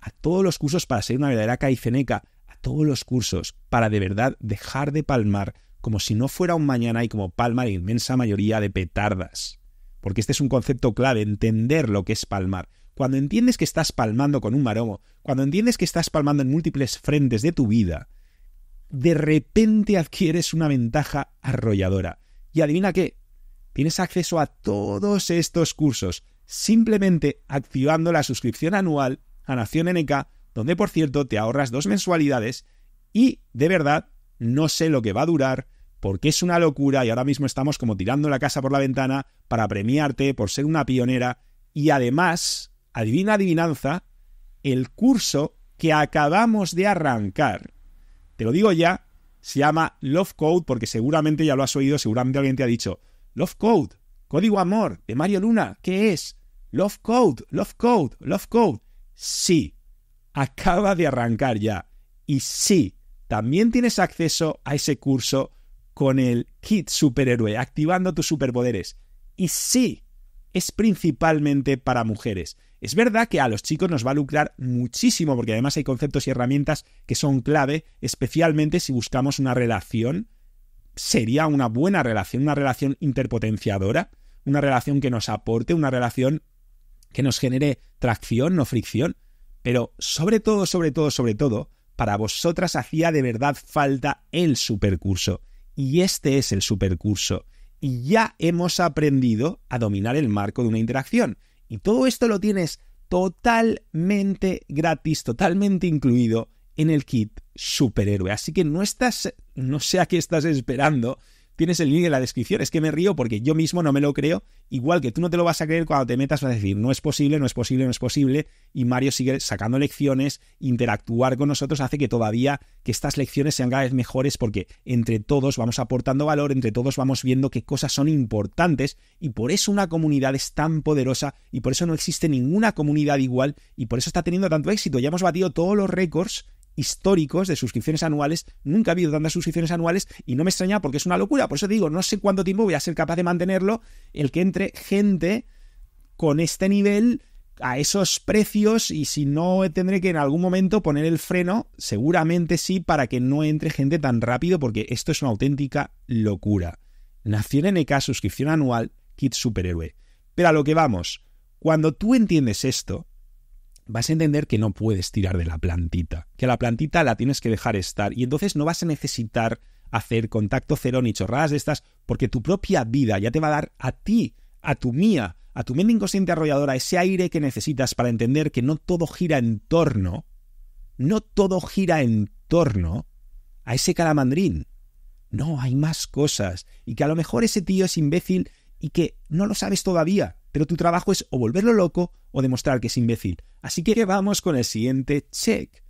a todos los cursos para ser una verdadera caiceneca, a todos los cursos para de verdad dejar de palmar como si no fuera un mañana y como palma la inmensa mayoría de petardas. Porque este es un concepto clave, entender lo que es palmar. Cuando entiendes que estás palmando con un maromo, cuando entiendes que estás palmando en múltiples frentes de tu vida, de repente adquieres una ventaja arrolladora. Y adivina qué, tienes acceso a todos estos cursos simplemente activando la suscripción anual a Nación NK, donde por cierto te ahorras dos mensualidades y de verdad no sé lo que va a durar, porque es una locura y ahora mismo estamos como tirando la casa por la ventana para premiarte por ser una pionera y además, adivina adivinanza, el curso que acabamos de arrancar, te lo digo ya, se llama Love Code porque seguramente ya lo has oído, seguramente alguien te ha dicho, Love Code, Código Amor, de Mario Luna, ¿qué es? Love Code, Love Code, Love Code. Sí, acaba de arrancar ya. Y sí, también tienes acceso a ese curso con el kit superhéroe, activando tus superpoderes. Y sí, es principalmente para mujeres. Es verdad que a los chicos nos va a lucrar muchísimo porque además hay conceptos y herramientas que son clave, especialmente si buscamos una relación. Sería una buena relación, una relación interpotenciadora, una relación que nos aporte, una relación que nos genere tracción, no fricción. Pero sobre todo, sobre todo, sobre todo, para vosotras hacía de verdad falta el supercurso. Y este es el supercurso. Y ya hemos aprendido a dominar el marco de una interacción. Y todo esto lo tienes totalmente gratis, totalmente incluido en el kit superhéroe. Así que no estás, no sé a qué estás esperando tienes el link en la descripción. Es que me río porque yo mismo no me lo creo, igual que tú no te lo vas a creer cuando te metas, a decir, no es posible, no es posible, no es posible, y Mario sigue sacando lecciones, interactuar con nosotros hace que todavía que estas lecciones sean cada vez mejores porque entre todos vamos aportando valor, entre todos vamos viendo qué cosas son importantes y por eso una comunidad es tan poderosa y por eso no existe ninguna comunidad igual y por eso está teniendo tanto éxito. Ya hemos batido todos los récords históricos de suscripciones anuales. Nunca ha habido tantas suscripciones anuales y no me extraña porque es una locura. Por eso digo, no sé cuánto tiempo voy a ser capaz de mantenerlo el que entre gente con este nivel a esos precios y si no tendré que en algún momento poner el freno, seguramente sí, para que no entre gente tan rápido porque esto es una auténtica locura. Nación NK, suscripción anual, kit superhéroe. Pero a lo que vamos, cuando tú entiendes esto, vas a entender que no puedes tirar de la plantita, que la plantita la tienes que dejar estar y entonces no vas a necesitar hacer contacto cero ni chorradas de estas porque tu propia vida ya te va a dar a ti, a tu mía, a tu mente inconsciente arrolladora ese aire que necesitas para entender que no todo gira en torno, no todo gira en torno a ese calamandrín. No, hay más cosas y que a lo mejor ese tío es imbécil y que no lo sabes todavía pero tu trabajo es o volverlo loco o demostrar que es imbécil. Así que vamos con el siguiente check.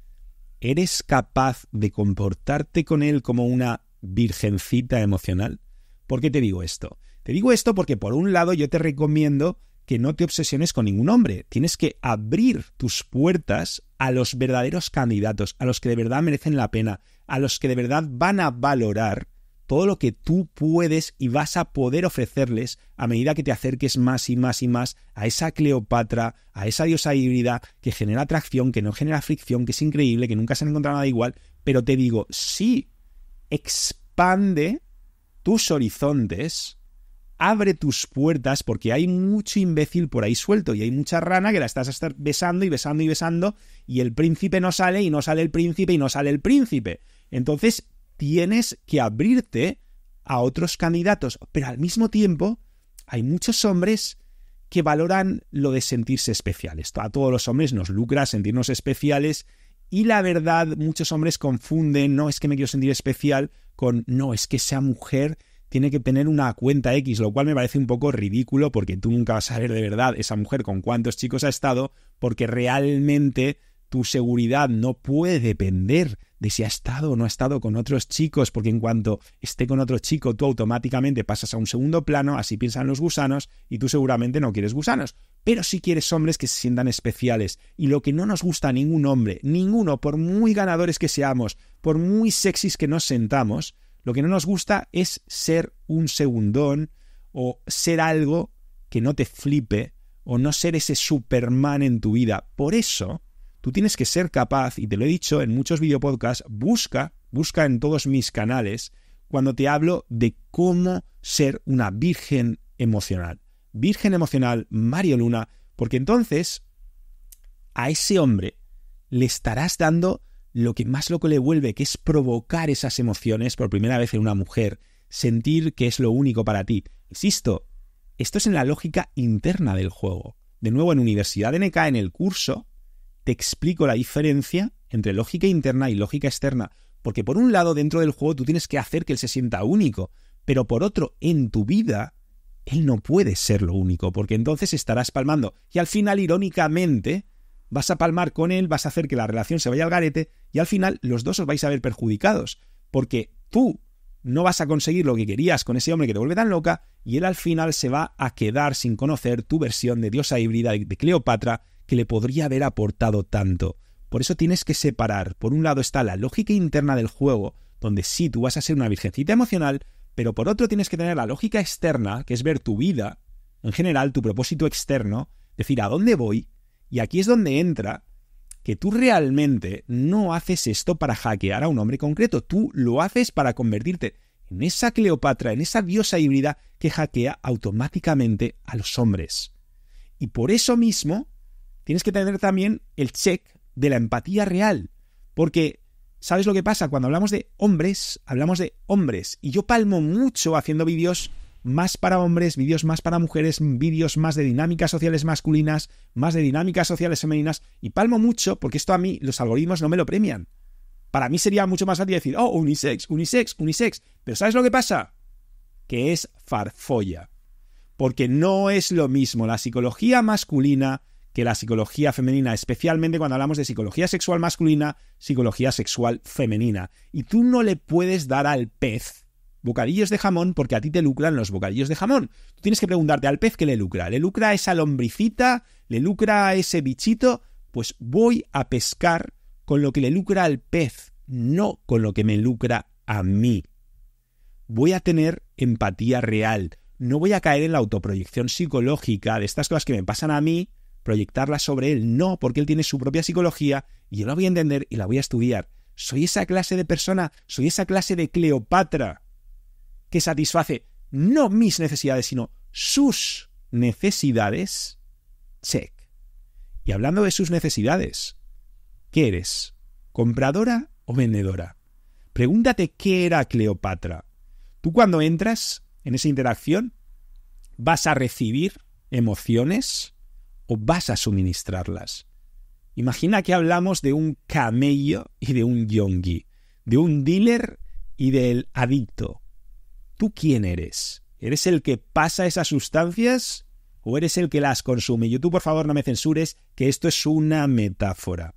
¿Eres capaz de comportarte con él como una virgencita emocional? ¿Por qué te digo esto? Te digo esto porque por un lado yo te recomiendo que no te obsesiones con ningún hombre. Tienes que abrir tus puertas a los verdaderos candidatos, a los que de verdad merecen la pena, a los que de verdad van a valorar todo lo que tú puedes y vas a poder ofrecerles a medida que te acerques más y más y más a esa Cleopatra, a esa diosa híbrida que genera atracción, que no genera fricción, que es increíble, que nunca se han encontrado nada igual, pero te digo, sí, expande tus horizontes, abre tus puertas, porque hay mucho imbécil por ahí suelto y hay mucha rana que la estás a estar besando y besando y besando, y el príncipe no sale, y no sale el príncipe, y no sale el príncipe. Entonces, tienes que abrirte a otros candidatos, pero al mismo tiempo hay muchos hombres que valoran lo de sentirse especiales. A todos los hombres nos lucra sentirnos especiales y la verdad muchos hombres confunden, no es que me quiero sentir especial con, no, es que esa mujer tiene que tener una cuenta X, lo cual me parece un poco ridículo porque tú nunca vas a ver de verdad esa mujer con cuántos chicos ha estado, porque realmente tu seguridad no puede depender de si ha estado o no ha estado con otros chicos, porque en cuanto esté con otro chico, tú automáticamente pasas a un segundo plano, así piensan los gusanos, y tú seguramente no quieres gusanos, pero sí quieres hombres que se sientan especiales. Y lo que no nos gusta a ningún hombre, ninguno, por muy ganadores que seamos, por muy sexys que nos sentamos, lo que no nos gusta es ser un segundón o ser algo que no te flipe o no ser ese Superman en tu vida. Por eso, Tú tienes que ser capaz, y te lo he dicho en muchos videopodcasts, busca, busca en todos mis canales cuando te hablo de cómo ser una virgen emocional. Virgen emocional, Mario Luna, porque entonces a ese hombre le estarás dando lo que más loco le vuelve, que es provocar esas emociones por primera vez en una mujer, sentir que es lo único para ti. Insisto, esto es en la lógica interna del juego. De nuevo, en Universidad NK, en el curso, te explico la diferencia entre lógica interna y lógica externa. Porque por un lado, dentro del juego tú tienes que hacer que él se sienta único, pero por otro, en tu vida, él no puede ser lo único, porque entonces estarás palmando. Y al final, irónicamente, vas a palmar con él, vas a hacer que la relación se vaya al garete, y al final los dos os vais a ver perjudicados, porque tú no vas a conseguir lo que querías con ese hombre que te vuelve tan loca, y él al final se va a quedar sin conocer tu versión de diosa híbrida de Cleopatra, que le podría haber aportado tanto. Por eso tienes que separar. Por un lado está la lógica interna del juego, donde sí tú vas a ser una virgencita emocional, pero por otro tienes que tener la lógica externa, que es ver tu vida, en general tu propósito externo, decir a dónde voy, y aquí es donde entra que tú realmente no haces esto para hackear a un hombre concreto, tú lo haces para convertirte en esa Cleopatra, en esa diosa híbrida que hackea automáticamente a los hombres. Y por eso mismo tienes que tener también el check de la empatía real. Porque, ¿sabes lo que pasa? Cuando hablamos de hombres, hablamos de hombres. Y yo palmo mucho haciendo vídeos más para hombres, vídeos más para mujeres, vídeos más de dinámicas sociales masculinas, más de dinámicas sociales femeninas. Y palmo mucho porque esto a mí los algoritmos no me lo premian. Para mí sería mucho más fácil decir, oh, unisex, unisex, unisex. Pero ¿sabes lo que pasa? Que es farfolla. Porque no es lo mismo la psicología masculina que la psicología femenina, especialmente cuando hablamos de psicología sexual masculina, psicología sexual femenina. Y tú no le puedes dar al pez bocadillos de jamón porque a ti te lucran los bocadillos de jamón. Tú tienes que preguntarte al pez qué le lucra. ¿Le lucra esa lombricita? ¿Le lucra a ese bichito? Pues voy a pescar con lo que le lucra al pez, no con lo que me lucra a mí. Voy a tener empatía real. No voy a caer en la autoproyección psicológica de estas cosas que me pasan a mí proyectarla sobre él. No, porque él tiene su propia psicología y yo la voy a entender y la voy a estudiar. Soy esa clase de persona, soy esa clase de Cleopatra que satisface no mis necesidades, sino sus necesidades. Check. Y hablando de sus necesidades, ¿qué eres? ¿Compradora o vendedora? Pregúntate qué era Cleopatra. Tú cuando entras en esa interacción vas a recibir emociones, o vas a suministrarlas. Imagina que hablamos de un camello y de un yongi, de un dealer y del adicto. ¿Tú quién eres? ¿Eres el que pasa esas sustancias o eres el que las consume? Y tú, por favor, no me censures, que esto es una metáfora.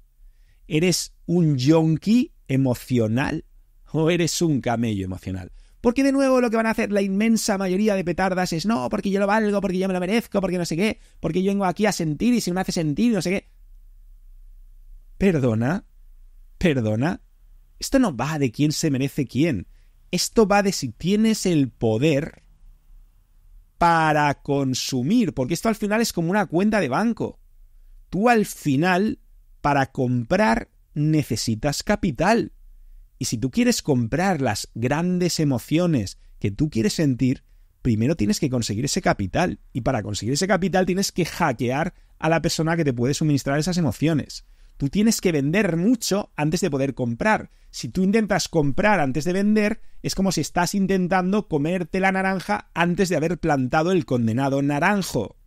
¿Eres un yonki emocional o eres un camello emocional? Porque de nuevo lo que van a hacer la inmensa mayoría de petardas es no, porque yo lo valgo, porque yo me lo merezco, porque no sé qué, porque yo vengo aquí a sentir y si me hace sentir, no sé qué. Perdona, perdona. Esto no va de quién se merece quién. Esto va de si tienes el poder para consumir, porque esto al final es como una cuenta de banco. Tú al final, para comprar, necesitas capital. Y si tú quieres comprar las grandes emociones que tú quieres sentir, primero tienes que conseguir ese capital. Y para conseguir ese capital tienes que hackear a la persona que te puede suministrar esas emociones. Tú tienes que vender mucho antes de poder comprar. Si tú intentas comprar antes de vender, es como si estás intentando comerte la naranja antes de haber plantado el condenado naranjo.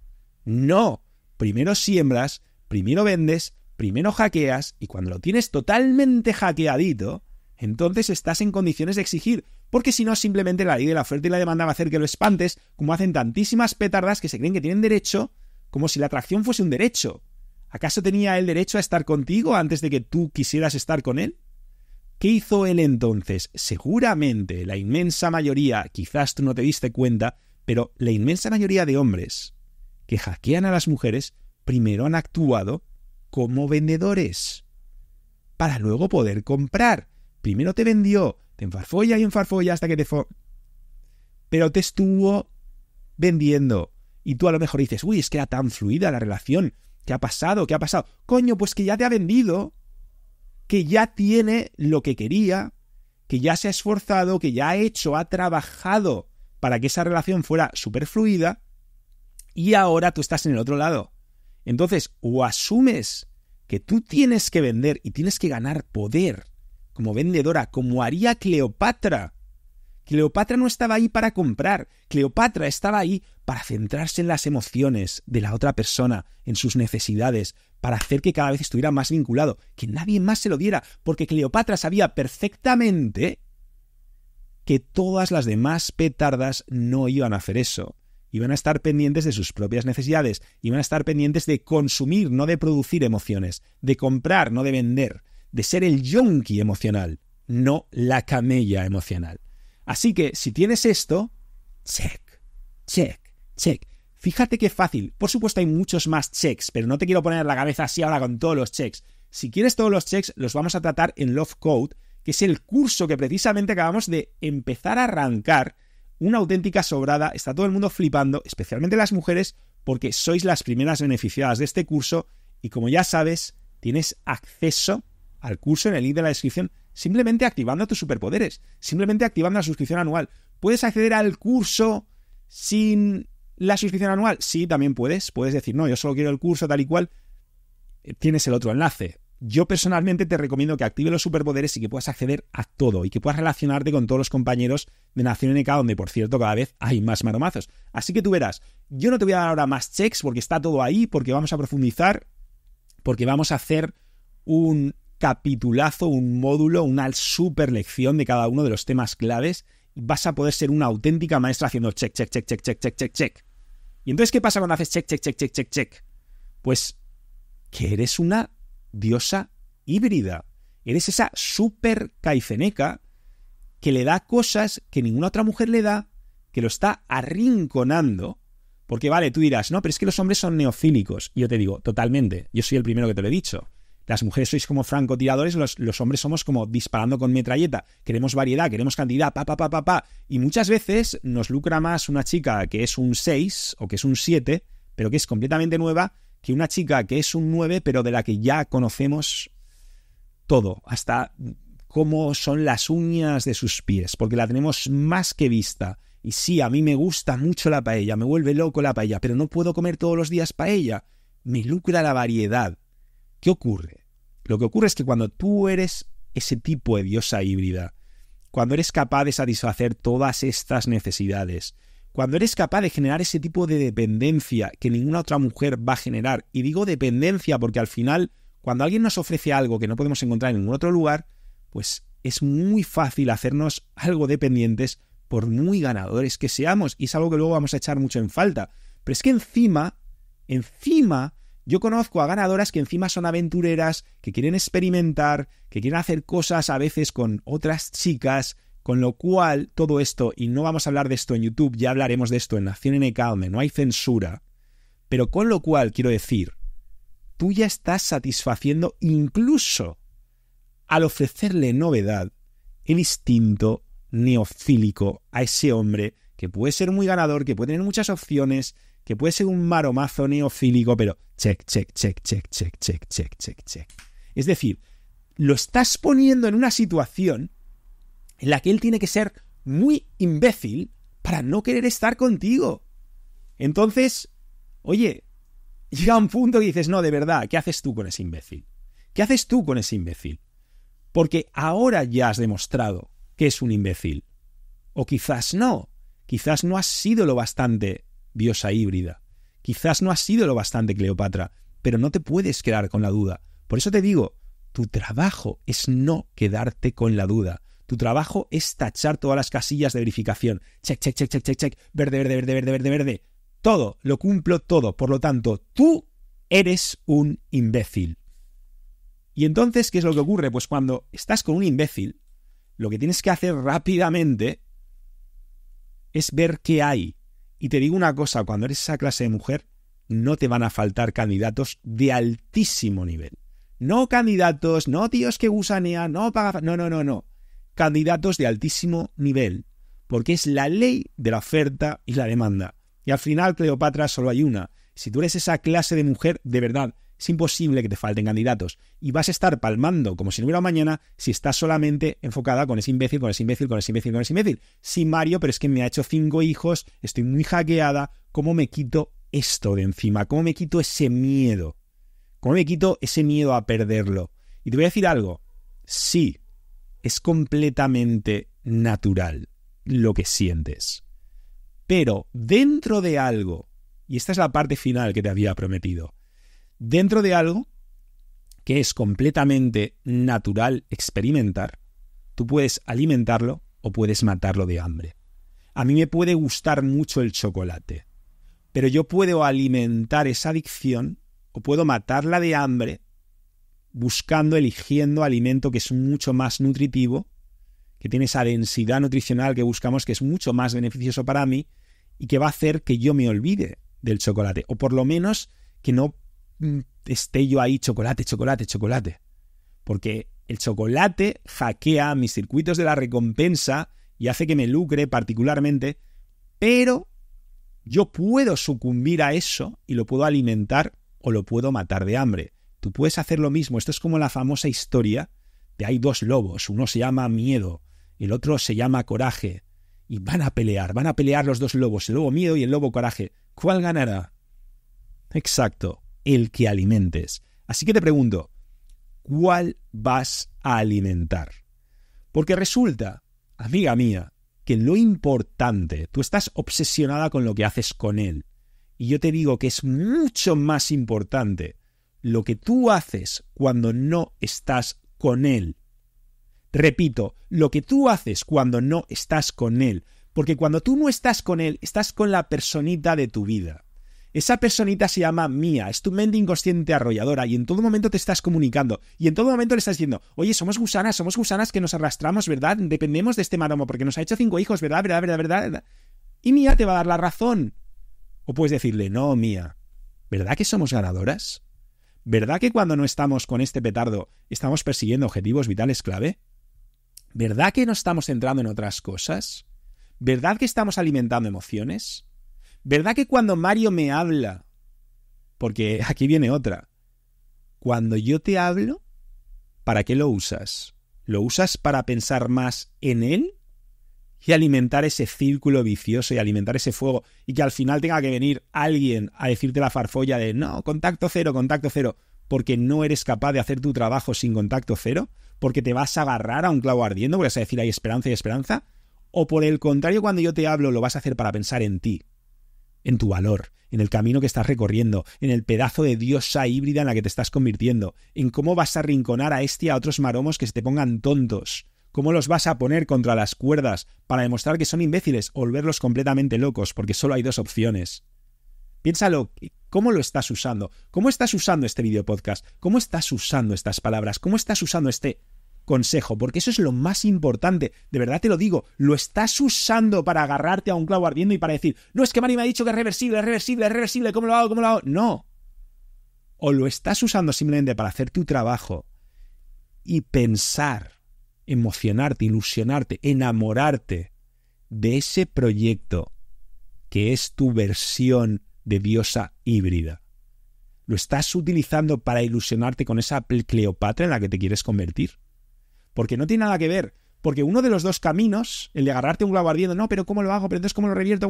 No. Primero siembras, primero vendes, primero hackeas y cuando lo tienes totalmente hackeadito, entonces estás en condiciones de exigir, porque si no simplemente la ley de la oferta y la demanda va a hacer que lo espantes, como hacen tantísimas petardas que se creen que tienen derecho, como si la atracción fuese un derecho. ¿Acaso tenía él derecho a estar contigo antes de que tú quisieras estar con él? ¿Qué hizo él entonces? Seguramente la inmensa mayoría, quizás tú no te diste cuenta, pero la inmensa mayoría de hombres que hackean a las mujeres primero han actuado como vendedores para luego poder comprar primero te vendió, te enfarfolla y enfarfolla hasta que te... Pero te estuvo vendiendo. Y tú a lo mejor dices, uy, es que era tan fluida la relación. ¿Qué ha pasado? ¿Qué ha pasado? Coño, pues que ya te ha vendido. Que ya tiene lo que quería. Que ya se ha esforzado, que ya ha hecho, ha trabajado para que esa relación fuera súper fluida. Y ahora tú estás en el otro lado. Entonces, o asumes que tú tienes que vender y tienes que ganar poder como vendedora, como haría Cleopatra. Cleopatra no estaba ahí para comprar, Cleopatra estaba ahí para centrarse en las emociones de la otra persona, en sus necesidades, para hacer que cada vez estuviera más vinculado, que nadie más se lo diera, porque Cleopatra sabía perfectamente que todas las demás petardas no iban a hacer eso. Iban a estar pendientes de sus propias necesidades, iban a estar pendientes de consumir, no de producir emociones, de comprar, no de vender de ser el yonki emocional, no la camella emocional. Así que si tienes esto, check, check, check. Fíjate qué fácil. Por supuesto hay muchos más checks, pero no te quiero poner la cabeza así ahora con todos los checks. Si quieres todos los checks, los vamos a tratar en Love Code, que es el curso que precisamente acabamos de empezar a arrancar. Una auténtica sobrada, está todo el mundo flipando, especialmente las mujeres, porque sois las primeras beneficiadas de este curso y como ya sabes, tienes acceso al curso en el link de la descripción, simplemente activando tus superpoderes, simplemente activando la suscripción anual. ¿Puedes acceder al curso sin la suscripción anual? Sí, también puedes. Puedes decir, no, yo solo quiero el curso tal y cual. Eh, tienes el otro enlace. Yo personalmente te recomiendo que active los superpoderes y que puedas acceder a todo y que puedas relacionarte con todos los compañeros de Nación NK, donde por cierto cada vez hay más maromazos. Así que tú verás, yo no te voy a dar ahora más checks porque está todo ahí, porque vamos a profundizar, porque vamos a hacer un capitulazo, un módulo, una super lección de cada uno de los temas claves. y Vas a poder ser una auténtica maestra haciendo check, check, check, check, check, check, check, check. ¿Y entonces qué pasa cuando haces check, check, check, check, check, check? Pues que eres una diosa híbrida. Eres esa super caiceneca que le da cosas que ninguna otra mujer le da, que lo está arrinconando. Porque vale, tú dirás, no, pero es que los hombres son neofílicos. Y yo te digo, totalmente, yo soy el primero que te lo he dicho. Las mujeres sois como francotiradores, los, hombres somos como disparando con metralleta. Queremos variedad, queremos cantidad, pa, pa, pa, pa, pa. Y muchas veces nos lucra más una chica que es un 6 o que es un 7, pero que es completamente nueva, que una chica que es un 9, pero de la que ya conocemos todo, hasta cómo son las uñas de sus pies, porque la tenemos más que vista. Y sí, a mí me gusta mucho la paella, me vuelve loco la paella, pero no puedo comer todos los días paella. Me lucra la variedad. ¿Qué ocurre? Lo que ocurre es que cuando tú eres ese tipo de diosa híbrida, cuando eres capaz de satisfacer todas estas necesidades, cuando eres capaz de generar ese tipo de dependencia que ninguna otra mujer va a generar, y digo dependencia porque al final, cuando alguien nos ofrece algo que no podemos encontrar en ningún otro lugar, pues es muy fácil hacernos algo dependientes por muy ganadores que seamos, y es algo que luego vamos a echar mucho en falta. Pero es que encima, encima, yo conozco a ganadoras que encima son aventureras, que quieren experimentar, que quieren hacer cosas a veces con otras chicas, con lo cual todo esto, y no vamos a hablar de esto en YouTube, ya hablaremos de esto en Nación en Calme, no hay censura, pero con lo cual quiero decir, tú ya estás satisfaciendo incluso al ofrecerle novedad el instinto neofílico a ese hombre que puede ser muy ganador, que puede tener muchas opciones, que puede ser un maromazo neofílico, pero check, check, check, check, check, check, check, check, check. Es decir, lo estás poniendo en una situación en la que él tiene que ser muy imbécil para no querer estar contigo. Entonces, oye, llega un punto que dices, no, de verdad, ¿qué haces tú con ese imbécil? ¿Qué haces tú con ese imbécil? Porque ahora ya has demostrado que es un imbécil. O quizás no, quizás no has sido lo bastante diosa híbrida. Quizás no has sido lo bastante Cleopatra, pero no te puedes quedar con la duda. Por eso te digo, tu trabajo es no quedarte con la duda. Tu trabajo es tachar todas las casillas de verificación. Check, check, check, check, check, check. Verde, verde, verde, verde, verde, verde. Todo, lo cumplo todo. Por lo tanto, tú eres un imbécil. Y entonces, ¿qué es lo que ocurre? Pues cuando estás con un imbécil, lo que tienes que hacer rápidamente es ver qué hay y te digo una cosa, cuando eres esa clase de mujer, no te van a faltar candidatos de altísimo nivel. No candidatos, no tíos que gusanean, no paga... No, no, no, no. Candidatos de altísimo nivel. Porque es la ley de la oferta y la demanda. Y al final, Cleopatra, solo hay una. Si tú eres esa clase de mujer, de verdad, es imposible que te falten candidatos y vas a estar palmando como si no hubiera mañana si estás solamente enfocada con ese imbécil, con ese imbécil, con ese imbécil, con ese imbécil. Sí, Mario, pero es que me ha hecho cinco hijos, estoy muy hackeada, ¿cómo me quito esto de encima? ¿Cómo me quito ese miedo? ¿Cómo me quito ese miedo a perderlo? Y te voy a decir algo, sí, es completamente natural lo que sientes. Pero dentro de algo, y esta es la parte final que te había prometido, dentro de algo que es completamente natural experimentar, tú puedes alimentarlo o puedes matarlo de hambre. A mí me puede gustar mucho el chocolate, pero yo puedo alimentar esa adicción o puedo matarla de hambre buscando, eligiendo alimento que es mucho más nutritivo, que tiene esa densidad nutricional que buscamos, que es mucho más beneficioso para mí y que va a hacer que yo me olvide del chocolate, o por lo menos que no esté yo ahí chocolate, chocolate, chocolate. Porque el chocolate hackea mis circuitos de la recompensa y hace que me lucre particularmente, pero yo puedo sucumbir a eso y lo puedo alimentar o lo puedo matar de hambre. Tú puedes hacer lo mismo. Esto es como la famosa historia de hay dos lobos. Uno se llama miedo, el otro se llama coraje. Y van a pelear, van a pelear los dos lobos, el lobo miedo y el lobo coraje. ¿Cuál ganará? Exacto, el que alimentes. Así que te pregunto, ¿cuál vas a alimentar? Porque resulta, amiga mía, que lo importante tú estás obsesionada con lo que haces con él. Y yo te digo que es mucho más importante lo que tú haces cuando no estás con él. Repito, lo que tú haces cuando no estás con él, porque cuando tú no estás con él, estás con la personita de tu vida. Esa personita se llama Mía, es tu mente inconsciente arrolladora y en todo momento te estás comunicando y en todo momento le estás diciendo, oye, somos gusanas, somos gusanas que nos arrastramos, ¿verdad? Dependemos de este maromo porque nos ha hecho cinco hijos, ¿verdad? ¿Verdad? ¿Verdad? ¿Verdad? Y Mía te va a dar la razón. O puedes decirle, no, Mía, ¿verdad que somos ganadoras? ¿Verdad que cuando no estamos con este petardo estamos persiguiendo objetivos vitales clave? ¿Verdad que no estamos entrando en otras cosas? ¿Verdad que estamos alimentando emociones? ¿Verdad que cuando Mario me habla, porque aquí viene otra, cuando yo te hablo, ¿para qué lo usas? ¿Lo usas para pensar más en él y alimentar ese círculo vicioso y alimentar ese fuego y que al final tenga que venir alguien a decirte la farfolla de no, contacto cero, contacto cero, porque no eres capaz de hacer tu trabajo sin contacto cero, porque te vas a agarrar a un clavo ardiendo, porque vas a decir hay esperanza y esperanza, o por el contrario, cuando yo te hablo lo vas a hacer para pensar en ti, en tu valor, en el camino que estás recorriendo, en el pedazo de diosa híbrida en la que te estás convirtiendo, en cómo vas a rinconar a este y a otros maromos que se te pongan tontos, cómo los vas a poner contra las cuerdas para demostrar que son imbéciles o volverlos completamente locos, porque solo hay dos opciones. Piénsalo, ¿cómo lo estás usando? ¿Cómo estás usando este video podcast? ¿Cómo estás usando estas palabras? ¿Cómo estás usando este consejo, porque eso es lo más importante, de verdad te lo digo, lo estás usando para agarrarte a un clavo ardiendo y para decir, no es que Mari me ha dicho que es reversible, es reversible, es reversible, ¿cómo lo hago? ¿Cómo lo hago? No. O lo estás usando simplemente para hacer tu trabajo y pensar, emocionarte, ilusionarte, enamorarte de ese proyecto que es tu versión de diosa híbrida. Lo estás utilizando para ilusionarte con esa Cleopatra en la que te quieres convertir porque no tiene nada que ver. Porque uno de los dos caminos, el de agarrarte un globo ardiendo, no, pero ¿cómo lo hago? Pero entonces, ¿cómo lo revierto?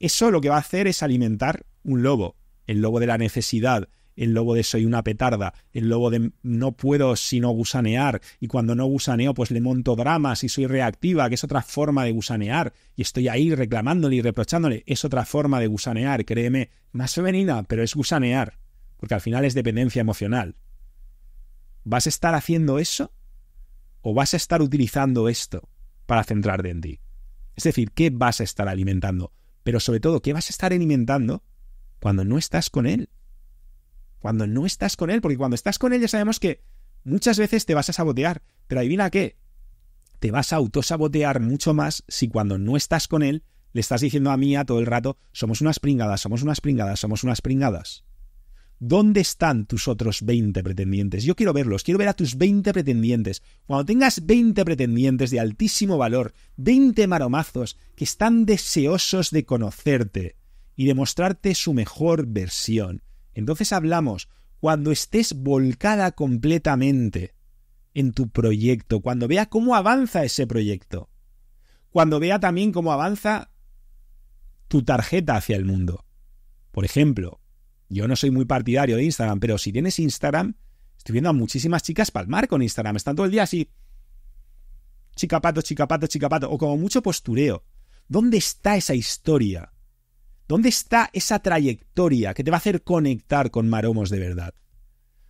Eso lo que va a hacer es alimentar un lobo. El lobo de la necesidad, el lobo de soy una petarda, el lobo de no puedo sino gusanear, y cuando no gusaneo, pues le monto dramas y soy reactiva, que es otra forma de gusanear, y estoy ahí reclamándole y reprochándole, es otra forma de gusanear, créeme, más femenina, pero es gusanear, porque al final es dependencia emocional. ¿Vas a estar haciendo eso o vas a estar utilizando esto para centrarte en ti. Es decir, ¿qué vas a estar alimentando? Pero sobre todo, ¿qué vas a estar alimentando cuando no estás con él? Cuando no estás con él, porque cuando estás con él ya sabemos que muchas veces te vas a sabotear. Pero adivina qué, te vas a autosabotear mucho más si cuando no estás con él le estás diciendo a a todo el rato, somos unas pringadas, somos unas pringadas, somos unas pringadas. ¿Dónde están tus otros 20 pretendientes? Yo quiero verlos, quiero ver a tus 20 pretendientes. Cuando tengas 20 pretendientes de altísimo valor, 20 maromazos que están deseosos de conocerte y de mostrarte su mejor versión. Entonces hablamos, cuando estés volcada completamente en tu proyecto, cuando vea cómo avanza ese proyecto, cuando vea también cómo avanza tu tarjeta hacia el mundo. Por ejemplo, yo no soy muy partidario de Instagram, pero si tienes Instagram, estoy viendo a muchísimas chicas palmar con Instagram. Están todo el día así. Chicapato, chicapato, chicapato. O como mucho postureo. ¿Dónde está esa historia? ¿Dónde está esa trayectoria que te va a hacer conectar con maromos de verdad?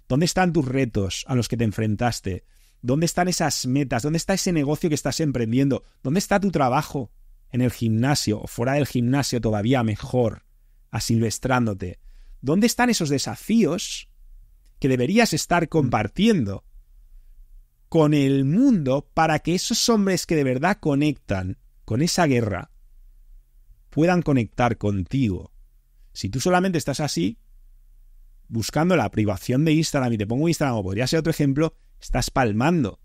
¿Dónde están tus retos a los que te enfrentaste? ¿Dónde están esas metas? ¿Dónde está ese negocio que estás emprendiendo? ¿Dónde está tu trabajo? En el gimnasio o fuera del gimnasio todavía mejor, asilvestrándote. ¿Dónde están esos desafíos que deberías estar compartiendo con el mundo para que esos hombres que de verdad conectan con esa guerra puedan conectar contigo? Si tú solamente estás así, buscando la privación de Instagram, y te pongo Instagram, o podría ser otro ejemplo, estás palmando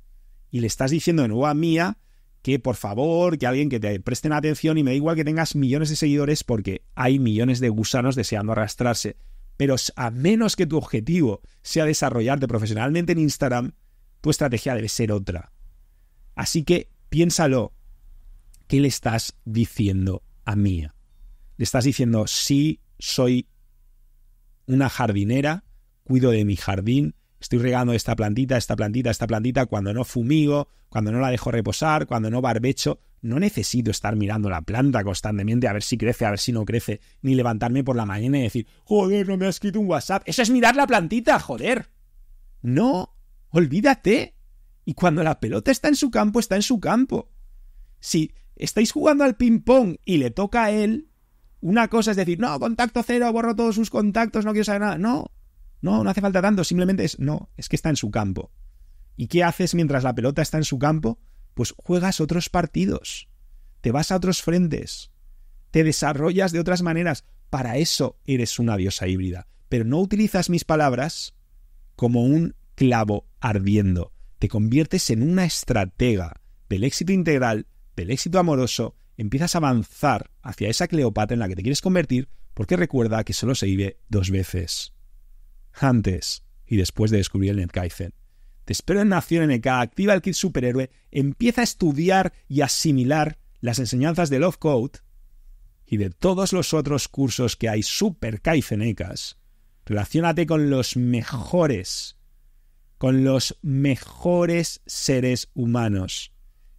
y le estás diciendo de nuevo a Mía que por favor, que alguien que te presten atención y me da igual que tengas millones de seguidores porque hay millones de gusanos deseando arrastrarse. Pero a menos que tu objetivo sea desarrollarte profesionalmente en Instagram, tu estrategia debe ser otra. Así que piénsalo. ¿Qué le estás diciendo a Mía? Le estás diciendo, sí, soy una jardinera, cuido de mi jardín, estoy regando esta plantita, esta plantita, esta plantita, cuando no fumigo, cuando no la dejo reposar, cuando no barbecho, no necesito estar mirando la planta constantemente a ver si crece, a ver si no crece, ni levantarme por la mañana y decir, joder, no me has escrito un WhatsApp. Eso es mirar la plantita, joder. No, olvídate. Y cuando la pelota está en su campo, está en su campo. Si estáis jugando al ping-pong y le toca a él, una cosa es decir, no, contacto cero, borro todos sus contactos, no quiero saber nada. No, no, no hace falta tanto, simplemente es, no, es que está en su campo. ¿Y qué haces mientras la pelota está en su campo? Pues juegas otros partidos, te vas a otros frentes, te desarrollas de otras maneras. Para eso eres una diosa híbrida. Pero no utilizas mis palabras como un clavo ardiendo. Te conviertes en una estratega del éxito integral, del éxito amoroso. Empiezas a avanzar hacia esa Cleopatra en la que te quieres convertir porque recuerda que solo se vive dos veces antes y después de descubrir el NetKaizen. Te espero en Nación NK, activa el kit superhéroe, empieza a estudiar y asimilar las enseñanzas de Love Code y de todos los otros cursos que hay super kaizenecas. Relaciónate con los mejores, con los mejores seres humanos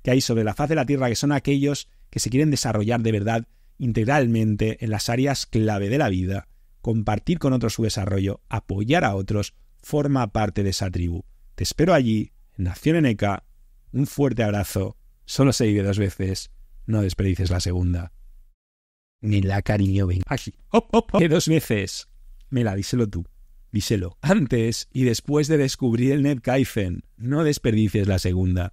que hay sobre la faz de la Tierra, que son aquellos que se quieren desarrollar de verdad integralmente en las áreas clave de la vida compartir con otros su desarrollo, apoyar a otros, forma parte de esa tribu. Te espero allí, en Nación Eneka. Un fuerte abrazo. Solo se vive dos veces. No desperdices la segunda. Ni la cariño ven. Aquí. Hop, Que dos veces. Mela, díselo tú. Díselo. Antes y después de descubrir el NetKaizen. No desperdices la segunda.